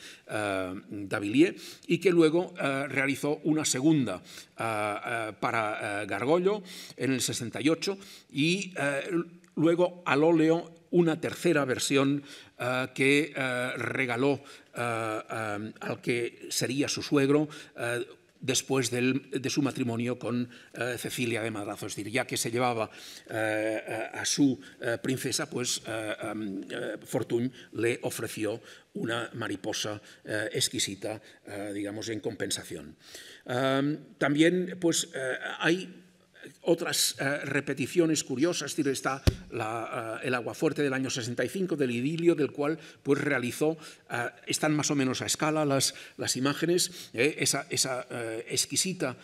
Davillier, y que luego realizó una segunda para Gargollo en el 68 y luego al óleo una tercera versión eh, que eh, regaló eh, al que sería su suegro después de su matrimonio con Cecilia de Madrazo. Es decir, ya que se llevaba a, su princesa, pues Fortuny le ofreció una mariposa exquisita, digamos, en compensación. también pues, hay otras eh, repeticiones curiosas, está la, eh, el del año 65, del idilio, del cual pues, realizó, eh, están más o menos a escala las, las imágenes, esa, exquisita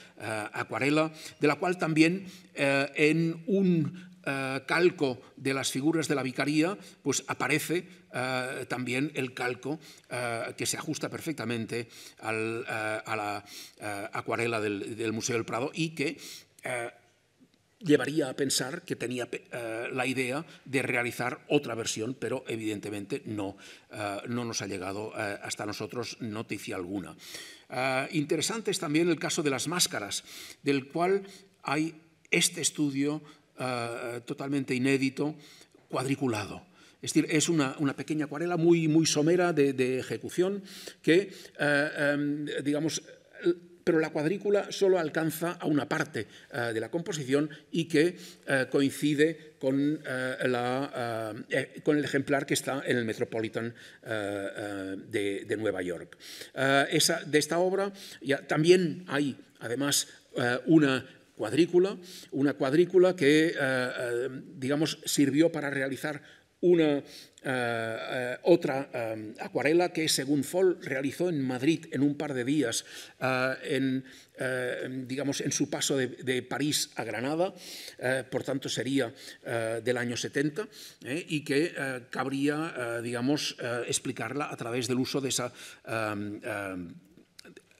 acuarela, de la cual también en un calco de las figuras de la vicaría, pues aparece también el calco que se ajusta perfectamente al, a la acuarela del, del, Museo del Prado y que llevaría a pensar que tenía eh, la idea de realizar otra versión, pero evidentemente no, eh, no nos ha llegado eh, hasta nosotros noticia alguna. interesante es también el caso de las máscaras, del cual hay este estudio totalmente inédito, cuadriculado. Es decir, es una, pequeña acuarela muy, muy somera de, de ejecución que, em, digamos, pero la cuadrícula solo alcanza a una parte eh, de la composición y que eh, coincide eh, con, el ejemplar que está en el Metropolitan de, Nueva York. de esta obra también hay, además, una cuadrícula, una cuadrícula que, digamos, sirvió para realizar una eh, eh, otra eh, acuarela que según Foll realizó en Madrid en un par de días, en, digamos, en su paso de, París a Granada, por tanto sería del año 70, y que cabría, digamos, explicarla a través del uso de esa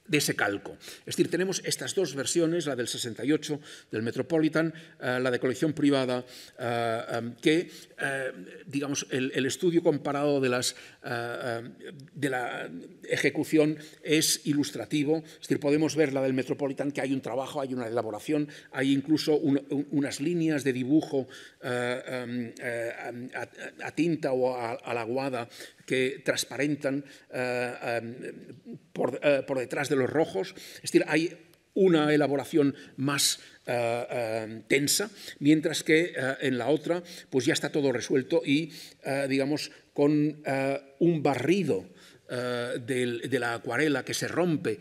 de ese calco. Es decir, tenemos estas dos versiones, la del 68 del Metropolitan, eh, la de colección privada, eh, em, que, eh, digamos, el, estudio comparado de, las, em, de la ejecución es ilustrativo. Es decir, podemos ver la del Metropolitan, que hay un trabajo, hay una elaboración, hay incluso unas líneas de dibujo em, a, tinta o a, a la guada que transparentan eh, eh, eh, por, detrás de los rojos. Es decir, hay una elaboración más tensa, mientras que en la otra pues ya está todo resuelto y, digamos, con un barrido de, la acuarela que se rompe,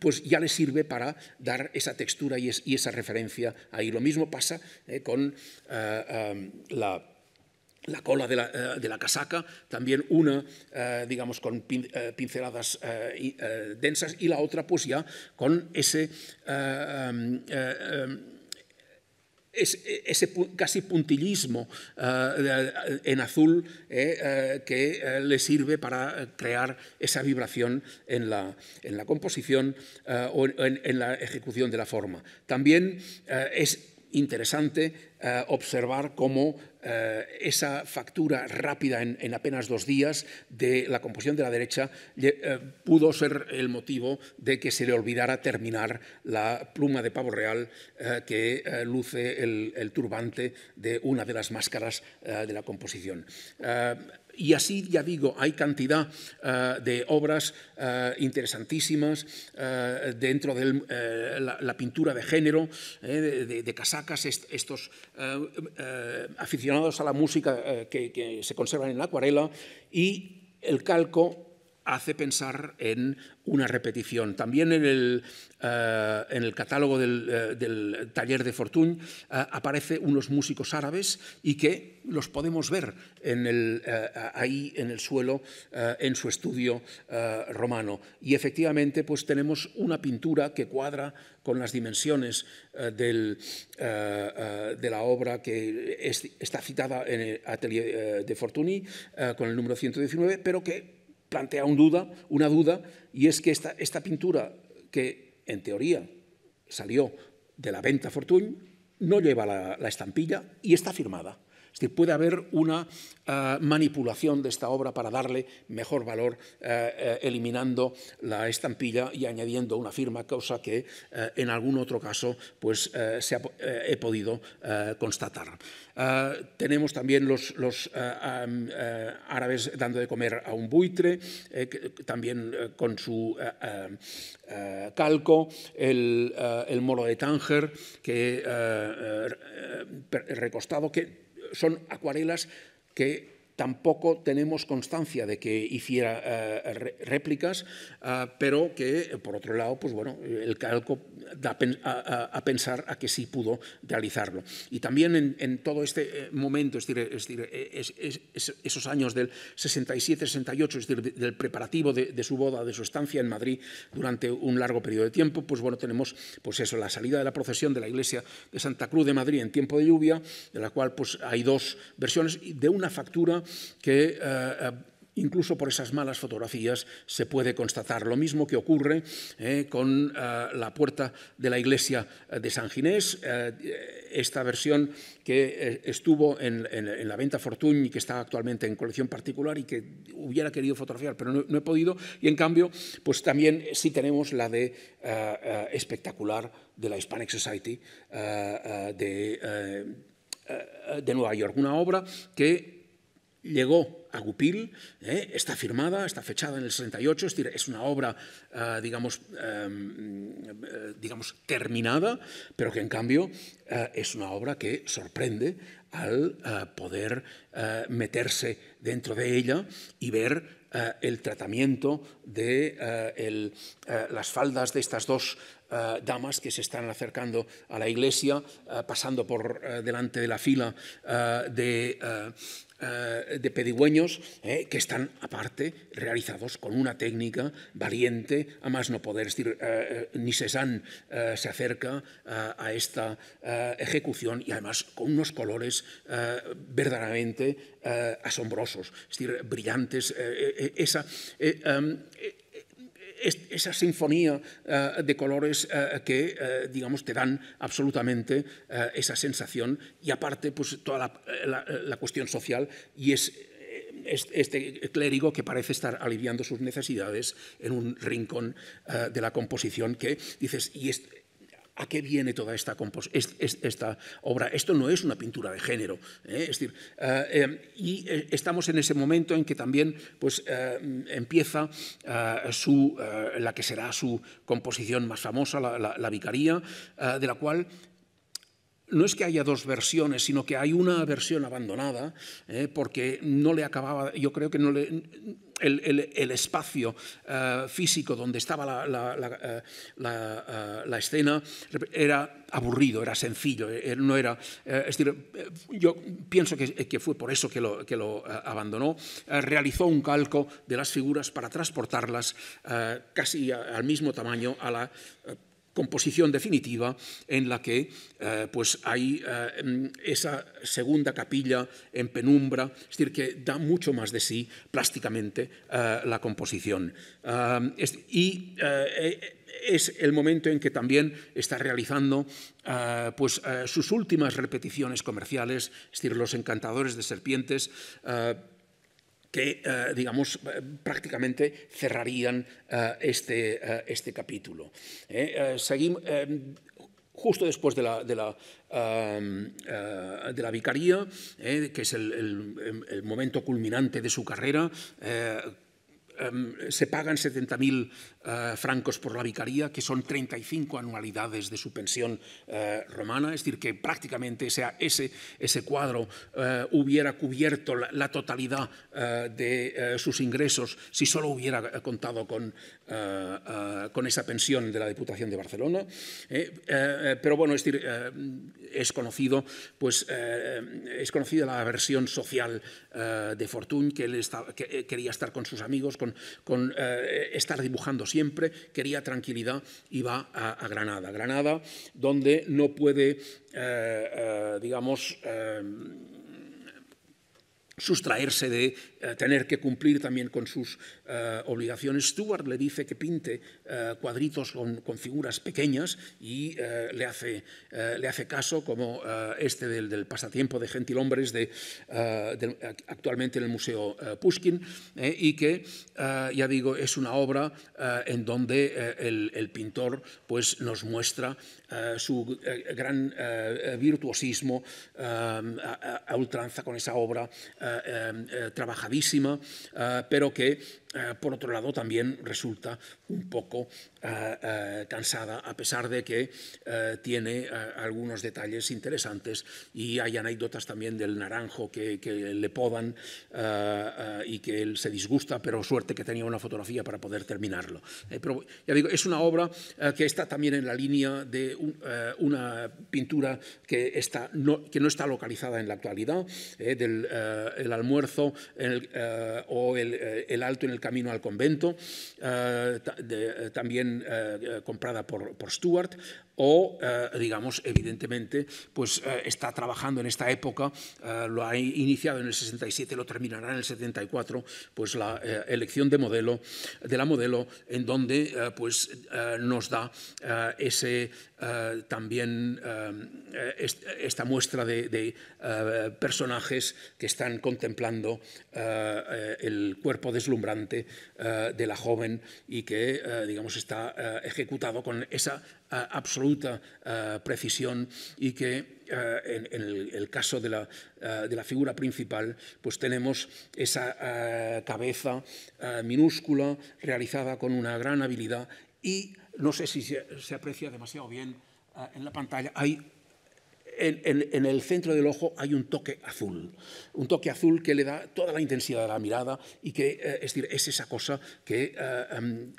pues ya le sirve para dar esa textura y, esa referencia ahí. Lo mismo pasa con la la cola eh, de la, casaca, también una, eh, digamos, con eh, pinceladas densas y la otra, pues ya con ese, casi puntillismo en azul que le sirve para crear esa vibración en la, en la composición o en, en, la ejecución de la forma. También es interesante eh, observar cómo eh, esa factura rápida en, apenas dos días de la composición de la derecha eh, pudo ser el motivo de que se le olvidara terminar la pluma de pavo real que luce el, turbante de una de las máscaras de la composición. Y así, ya digo, hay cantidad eh, de obras eh, interesantísimas eh, dentro de la, pintura de género, de, casacas, estos aficionados a la música que, que se conservan en la acuarela y el calco hace pensar en una repetición. También en el, eh, en el catálogo del, eh, taller de Fortuny eh, aparece unos músicos árabes y que los podemos ver en el, ahí en el suelo en su estudio romano. Y efectivamente pues tenemos una pintura que cuadra con las dimensiones de la obra que está citada en el atelier de Fortuny con el número 119, pero que plantea duda, una duda y es que esta, esta pintura que en teoría salió de la venta Fortuny no lleva la estampilla y está firmada. Es decir, puede haber una eh, manipulación de esta obra para darle mejor valor, eh, eh, eliminando la estampilla y añadiendo una firma, cosa que en algún otro caso pues, he podido constatar. tenemos también los, árabes dando de comer a un buitre, también con su calco, el, el, moro de Tánger, que recostado, que son acuarelas que tampoco tenemos constancia de que hiciera eh, réplicas, ah, pero que, por otro lado, pues bueno, el calco a, pensar a que sí pudo realizarlo. Y también en, todo este eh, momento, es decir, esos años del 67-68, es decir, del preparativo de, su boda, de su estancia en Madrid durante un largo periodo de tiempo, pues bueno, tenemos pues eso, la salida de la procesión de la iglesia de Santa Cruz de Madrid en tiempo de lluvia, de la cual pues hay dos versiones de una factura que... Eh, eh, Incluso por esas malas fotografías se puede constatar lo mismo que ocurre eh, con eh, la puerta de la iglesia eh, de San Ginés, esta versión que estuvo en, la venta Fortuny y que está actualmente en colección particular y que hubiera querido fotografiar, pero no, he podido. Y en cambio, pues también sí tenemos la de espectacular de la Hispanic Society de, de Nueva York, una obra que llegó a Gupil, ¿eh? está firmada, está fechada en el 68, es, decir, es una obra, ah, digamos, em, eh, digamos, terminada, pero que en cambio ah, es una obra que sorprende al ah, poder meterse dentro de ella y ver el tratamiento de las faldas de estas dos eh, damas que se están acercando a la iglesia, eh, pasando por eh, delante de la fila de, de, pedigüeños, que están aparte realizados con una técnica valiente, a más no poder. decir, ni Cézanne se acerca a esta ejecución y además con unos colores verdaderamente asombrosos, es decir, brillantes. esa. Em, esa sinfonía eh, de colores eh, que, eh, digamos, te dan absolutamente esa sensación y aparte, pues, toda la, cuestión social y es este clérigo que parece estar aliviando sus necesidades en un rincón de la composición que dices, y ¿A qué viene toda esta, esta obra? Esto no es una pintura de género. ¿eh? Ah, eh, y eh, estamos en ese momento en que también pues, empieza ah, su, ah, la que será su composición más famosa, la Vicaría, de la cual no es que haya dos versiones, sino que hay una versión abandonada, eh, porque no le acababa, yo creo que no le, el, espacio eh, físico donde estaba eh, la, escena era aburrido, era sencillo, no era... yo pienso que, fue por eso que lo abandonó. Realizó un calco de las figuras para transportarlas casi al mismo tamaño a la composición definitiva en la que eh, pues hay eh, esa segunda capilla en penumbra, es decir, que da mucho más de sí plásticamente eh, la composición. y e, es el momento en que también está realizando pues, sus últimas repeticiones comerciales, es decir, Los Encantadores de Serpientes, que, eh, digamos, eh, prácticamente cerrarían eh, este, este capítulo. seguimos, justo después de la, de la, de la vicaría, que es el, momento culminante de su carrera, em, se pagan 70.000 eh, francos por la vicaría, que son 35 anualidades de su pensión eh, romana, es decir, que prácticamente ese, ese cuadro eh, hubiera cubierto la, totalidad de sus ingresos si solo hubiera contado con, con esa pensión de la Diputación de Barcelona. pero bueno, es decir, es conocido, pues, es conocida la versión social de Fortune, que él quería estar con sus amigos, con, con estar dibujando siempre, quería tranquilidad y va a, Granada. Granada, donde no puede, eh, eh, digamos, eh, sustraerse de eh, tener que cumplir también con sus eh, obligaciones. Stuart le dice que pinte eh, cuadritos con, figuras pequeñas y le hace, le, hace, caso, como este del, pasatiempo de Gentilhombres de, actualmente en el Museo Pushkin, y que, ya digo, es una obra en donde el, pintor pues, nos muestra su gran virtuosismo a, ultranza con esa obra trabajada gravísima, ah, pero que Ah, por otro lado, también resulta un poco ah, ah, cansada, a pesar de que tiene algunos detalles interesantes y hay anécdotas también del naranjo que, le podan y que él se disgusta, pero suerte que tenía una fotografía para poder terminarlo. Eh, pero ya digo, es una obra que está también en la línea de una pintura que, está, no, que no está localizada en la actualidad, eh, del el almuerzo o el, eh, el alto en el camino al convento, eh, eh, también eh, comprada por, por Stuart, o, eh, digamos, evidentemente, pues eh, está trabajando en esta época, eh, lo ha iniciado en el 67, lo terminará en el 74, pues la elección de modelo, de la modelo, en donde pues nos da ese también esta muestra de, de personajes que están contemplando el cuerpo deslumbrante de la joven y que, digamos, está ejecutado con esa absoluta eh, precisión y que eh, en, el, caso eh, de la, figura principal pues tenemos esa cabeza minúscula realizada con una gran habilidad y no sé si se, aprecia demasiado bien en la pantalla, hay en, el centro del ojo hay un toque azul, un toque azul que le da toda la intensidad a la mirada y que es, decir, es esa cosa que em,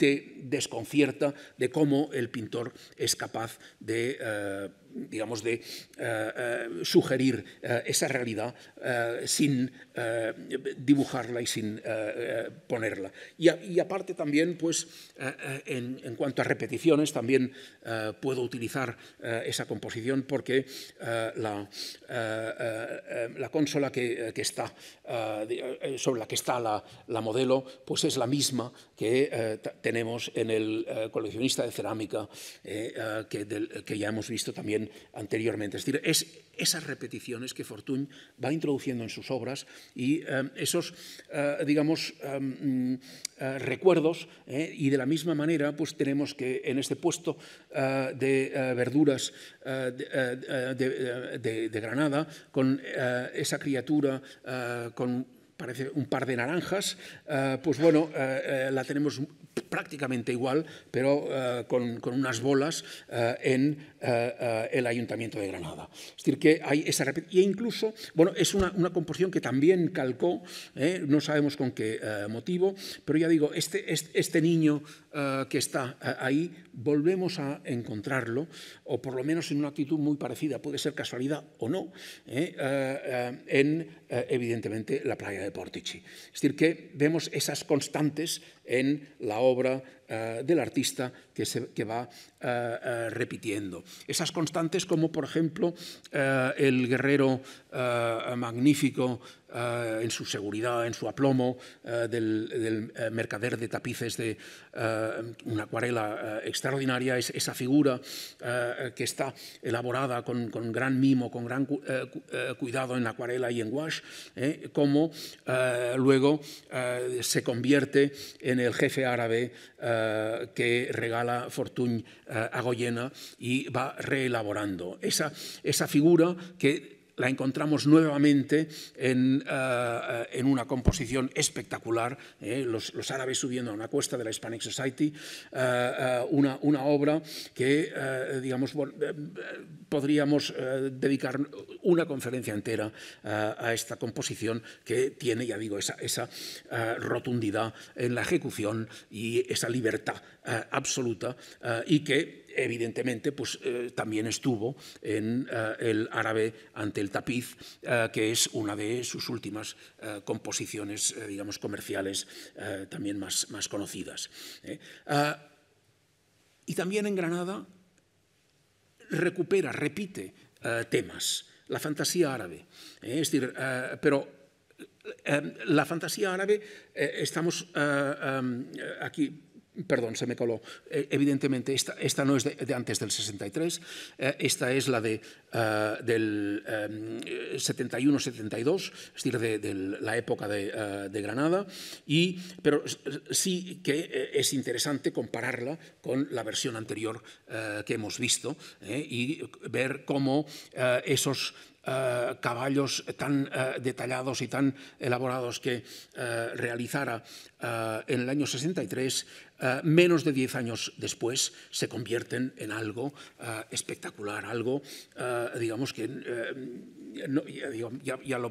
te desconcierta de cómo el pintor es capaz de, eh, digamos, de eh, eh, sugerir esa realidad sin eh, dibujarla y sin eh, eh, ponerla. Y, aparte también, pues, en, cuanto a repeticiones, también puedo utilizar esa composición porque la, consola que, está, sobre la que está la, modelo, pues es la misma que tenemos en el coleccionista de cerámica que, que ya hemos visto también anteriormente. Es decir, es esas repeticiones que Fortuny va introduciendo en sus obras y em, esos, eh, digamos, em, eh, recuerdos. Eh, y de la misma manera, pues tenemos que en este puesto de verduras de, Granada, con esa criatura, con parece un par de naranjas, eh, pues bueno, eh, eh, la tenemos prácticamente igual, pero con, unas bolas en el Ayuntamiento de Granada. Es decir, que hay esa repetición. E incluso, bueno, es una, composición que también calcó, no sabemos con qué motivo, pero ya digo, este, este, este niño que está ahí, volvemos a encontrarlo, o por lo menos en una actitud muy parecida, puede ser casualidad o no, en Eh, evidentemente la playa de Portici. Es decir, que vemos esas constantes en la obra Eh, del artista que, se, va eh, eh, repitiendo. Esas constantes como, por ejemplo, el guerrero magnífico en su seguridad, en su aplomo, del, mercader de tapices de una acuarela extraordinaria, esa figura que está elaborada con, gran mimo, con gran cuidado en acuarela y en gouache, como luego se convierte en el jefe árabe eh, que regala Fortuny eh, a Goyena y va reelaborando. Esa, esa figura que la encontramos nuevamente en, eh, eh, una composición espectacular, eh, los, árabes subiendo a una cuesta de la Hispanic Society, una, una, obra que, digamos, podríamos dedicar una conferencia entera a esta composición que tiene, ya digo, esa, esa rotundidad en la ejecución y esa libertad absoluta y que evidentemente, pues eh, también estuvo en eh, El árabe ante el tapiz, eh, que es una de sus últimas composiciones, digamos, comerciales también más, más conocidas. Ah, y también en Granada recupera, repite temas, la fantasía árabe. es decir, pero em, la fantasía árabe, estamos em, aquí perdón, se me coló, eh, evidentemente esta, esta, no es de, antes del 63, eh, esta es la de, eh, del 71-72, es decir, de, la época de, Granada, y, pero sí que es interesante compararla con la versión anterior que hemos visto y ver cómo esos eh, caballos tan eh, detallados y tan elaborados que eh, realizara en el año 63, menos de 10 años después, se convierten en algo espectacular, algo, digamos, que ya, lo,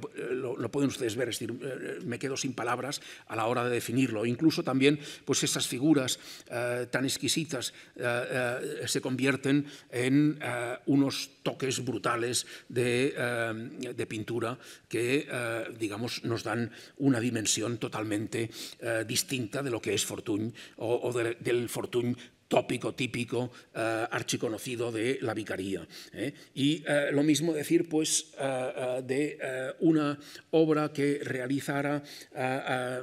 pueden ustedes ver, es decir, me quedo sin palabras a la hora de definirlo. Incluso también, pues esas figuras tan exquisitas se convierten en unos toques brutales de, eh, pintura que, eh, digamos, nos dan una dimensión totalmente eh, distinta de lo que es Fortuny o, del Fortuny tópico típico eh, archiconocido de la vicaría. ¿eh? Y eh, lo mismo decir pues, de una obra que realizara,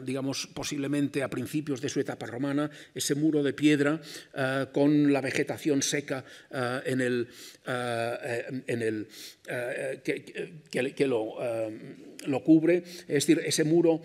digamos, posiblemente a principios de su etapa romana, ese muro de piedra con la vegetación seca en el, en que, lo, lo, cubre, es decir, ese muro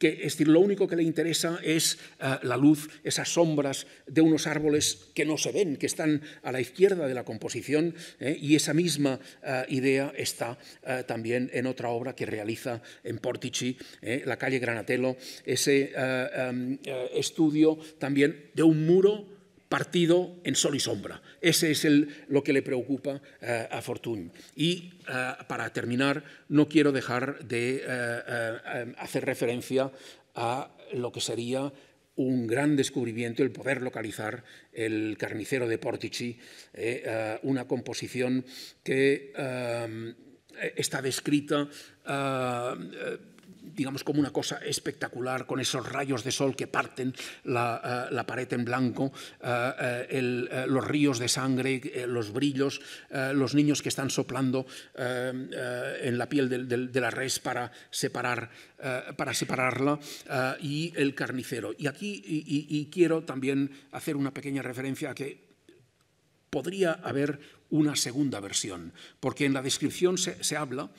que es decir, lo único que le interesa es eh, la luz, esas sombras de unos árboles que no se ven, que están a la izquierda de la composición, eh, y esa misma eh, idea está también en otra obra que realiza en Portici, la calle Granatello, ese em, estudio también de un muro partido en sol y sombra. Ese es lo que le preocupa eh, a Fortuny. Y eh, para terminar, no quiero dejar de eh, hacer referencia a lo que sería un gran descubrimiento el poder localizar el carnicero de Portici, una composición que está descrita digamos, como una cosa espectacular, con esos rayos de sol que parten la, eh, pared en blanco, eh, eh, los ríos de sangre, los brillos, los niños que están soplando en la piel de, la res para, separar, para separarla, y el carnicero. Y aquí quiero también hacer una pequeña referencia a que podría haber una segunda versión, porque en la descripción se, habla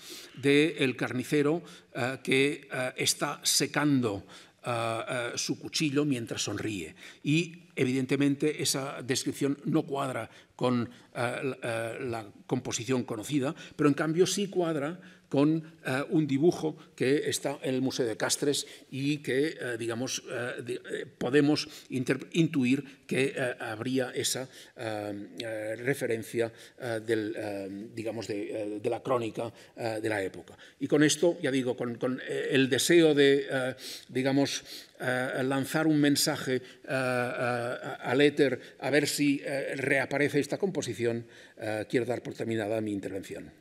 del el carnicero eh, que eh, está secando eh, su cuchillo mientras sonríe. Y evidentemente esa descripción no cuadra con la composición conocida, pero en cambio sí cuadra con eh, un dibujo que está en el Museo de Castres y que, eh, eh, podemos intuir que habría esa referencia de, la crónica de la época. Y con esto, ya digo, con, el deseo de, lanzar un mensaje al éter a ver si reaparece esta composición, quiero dar por terminada mi intervención.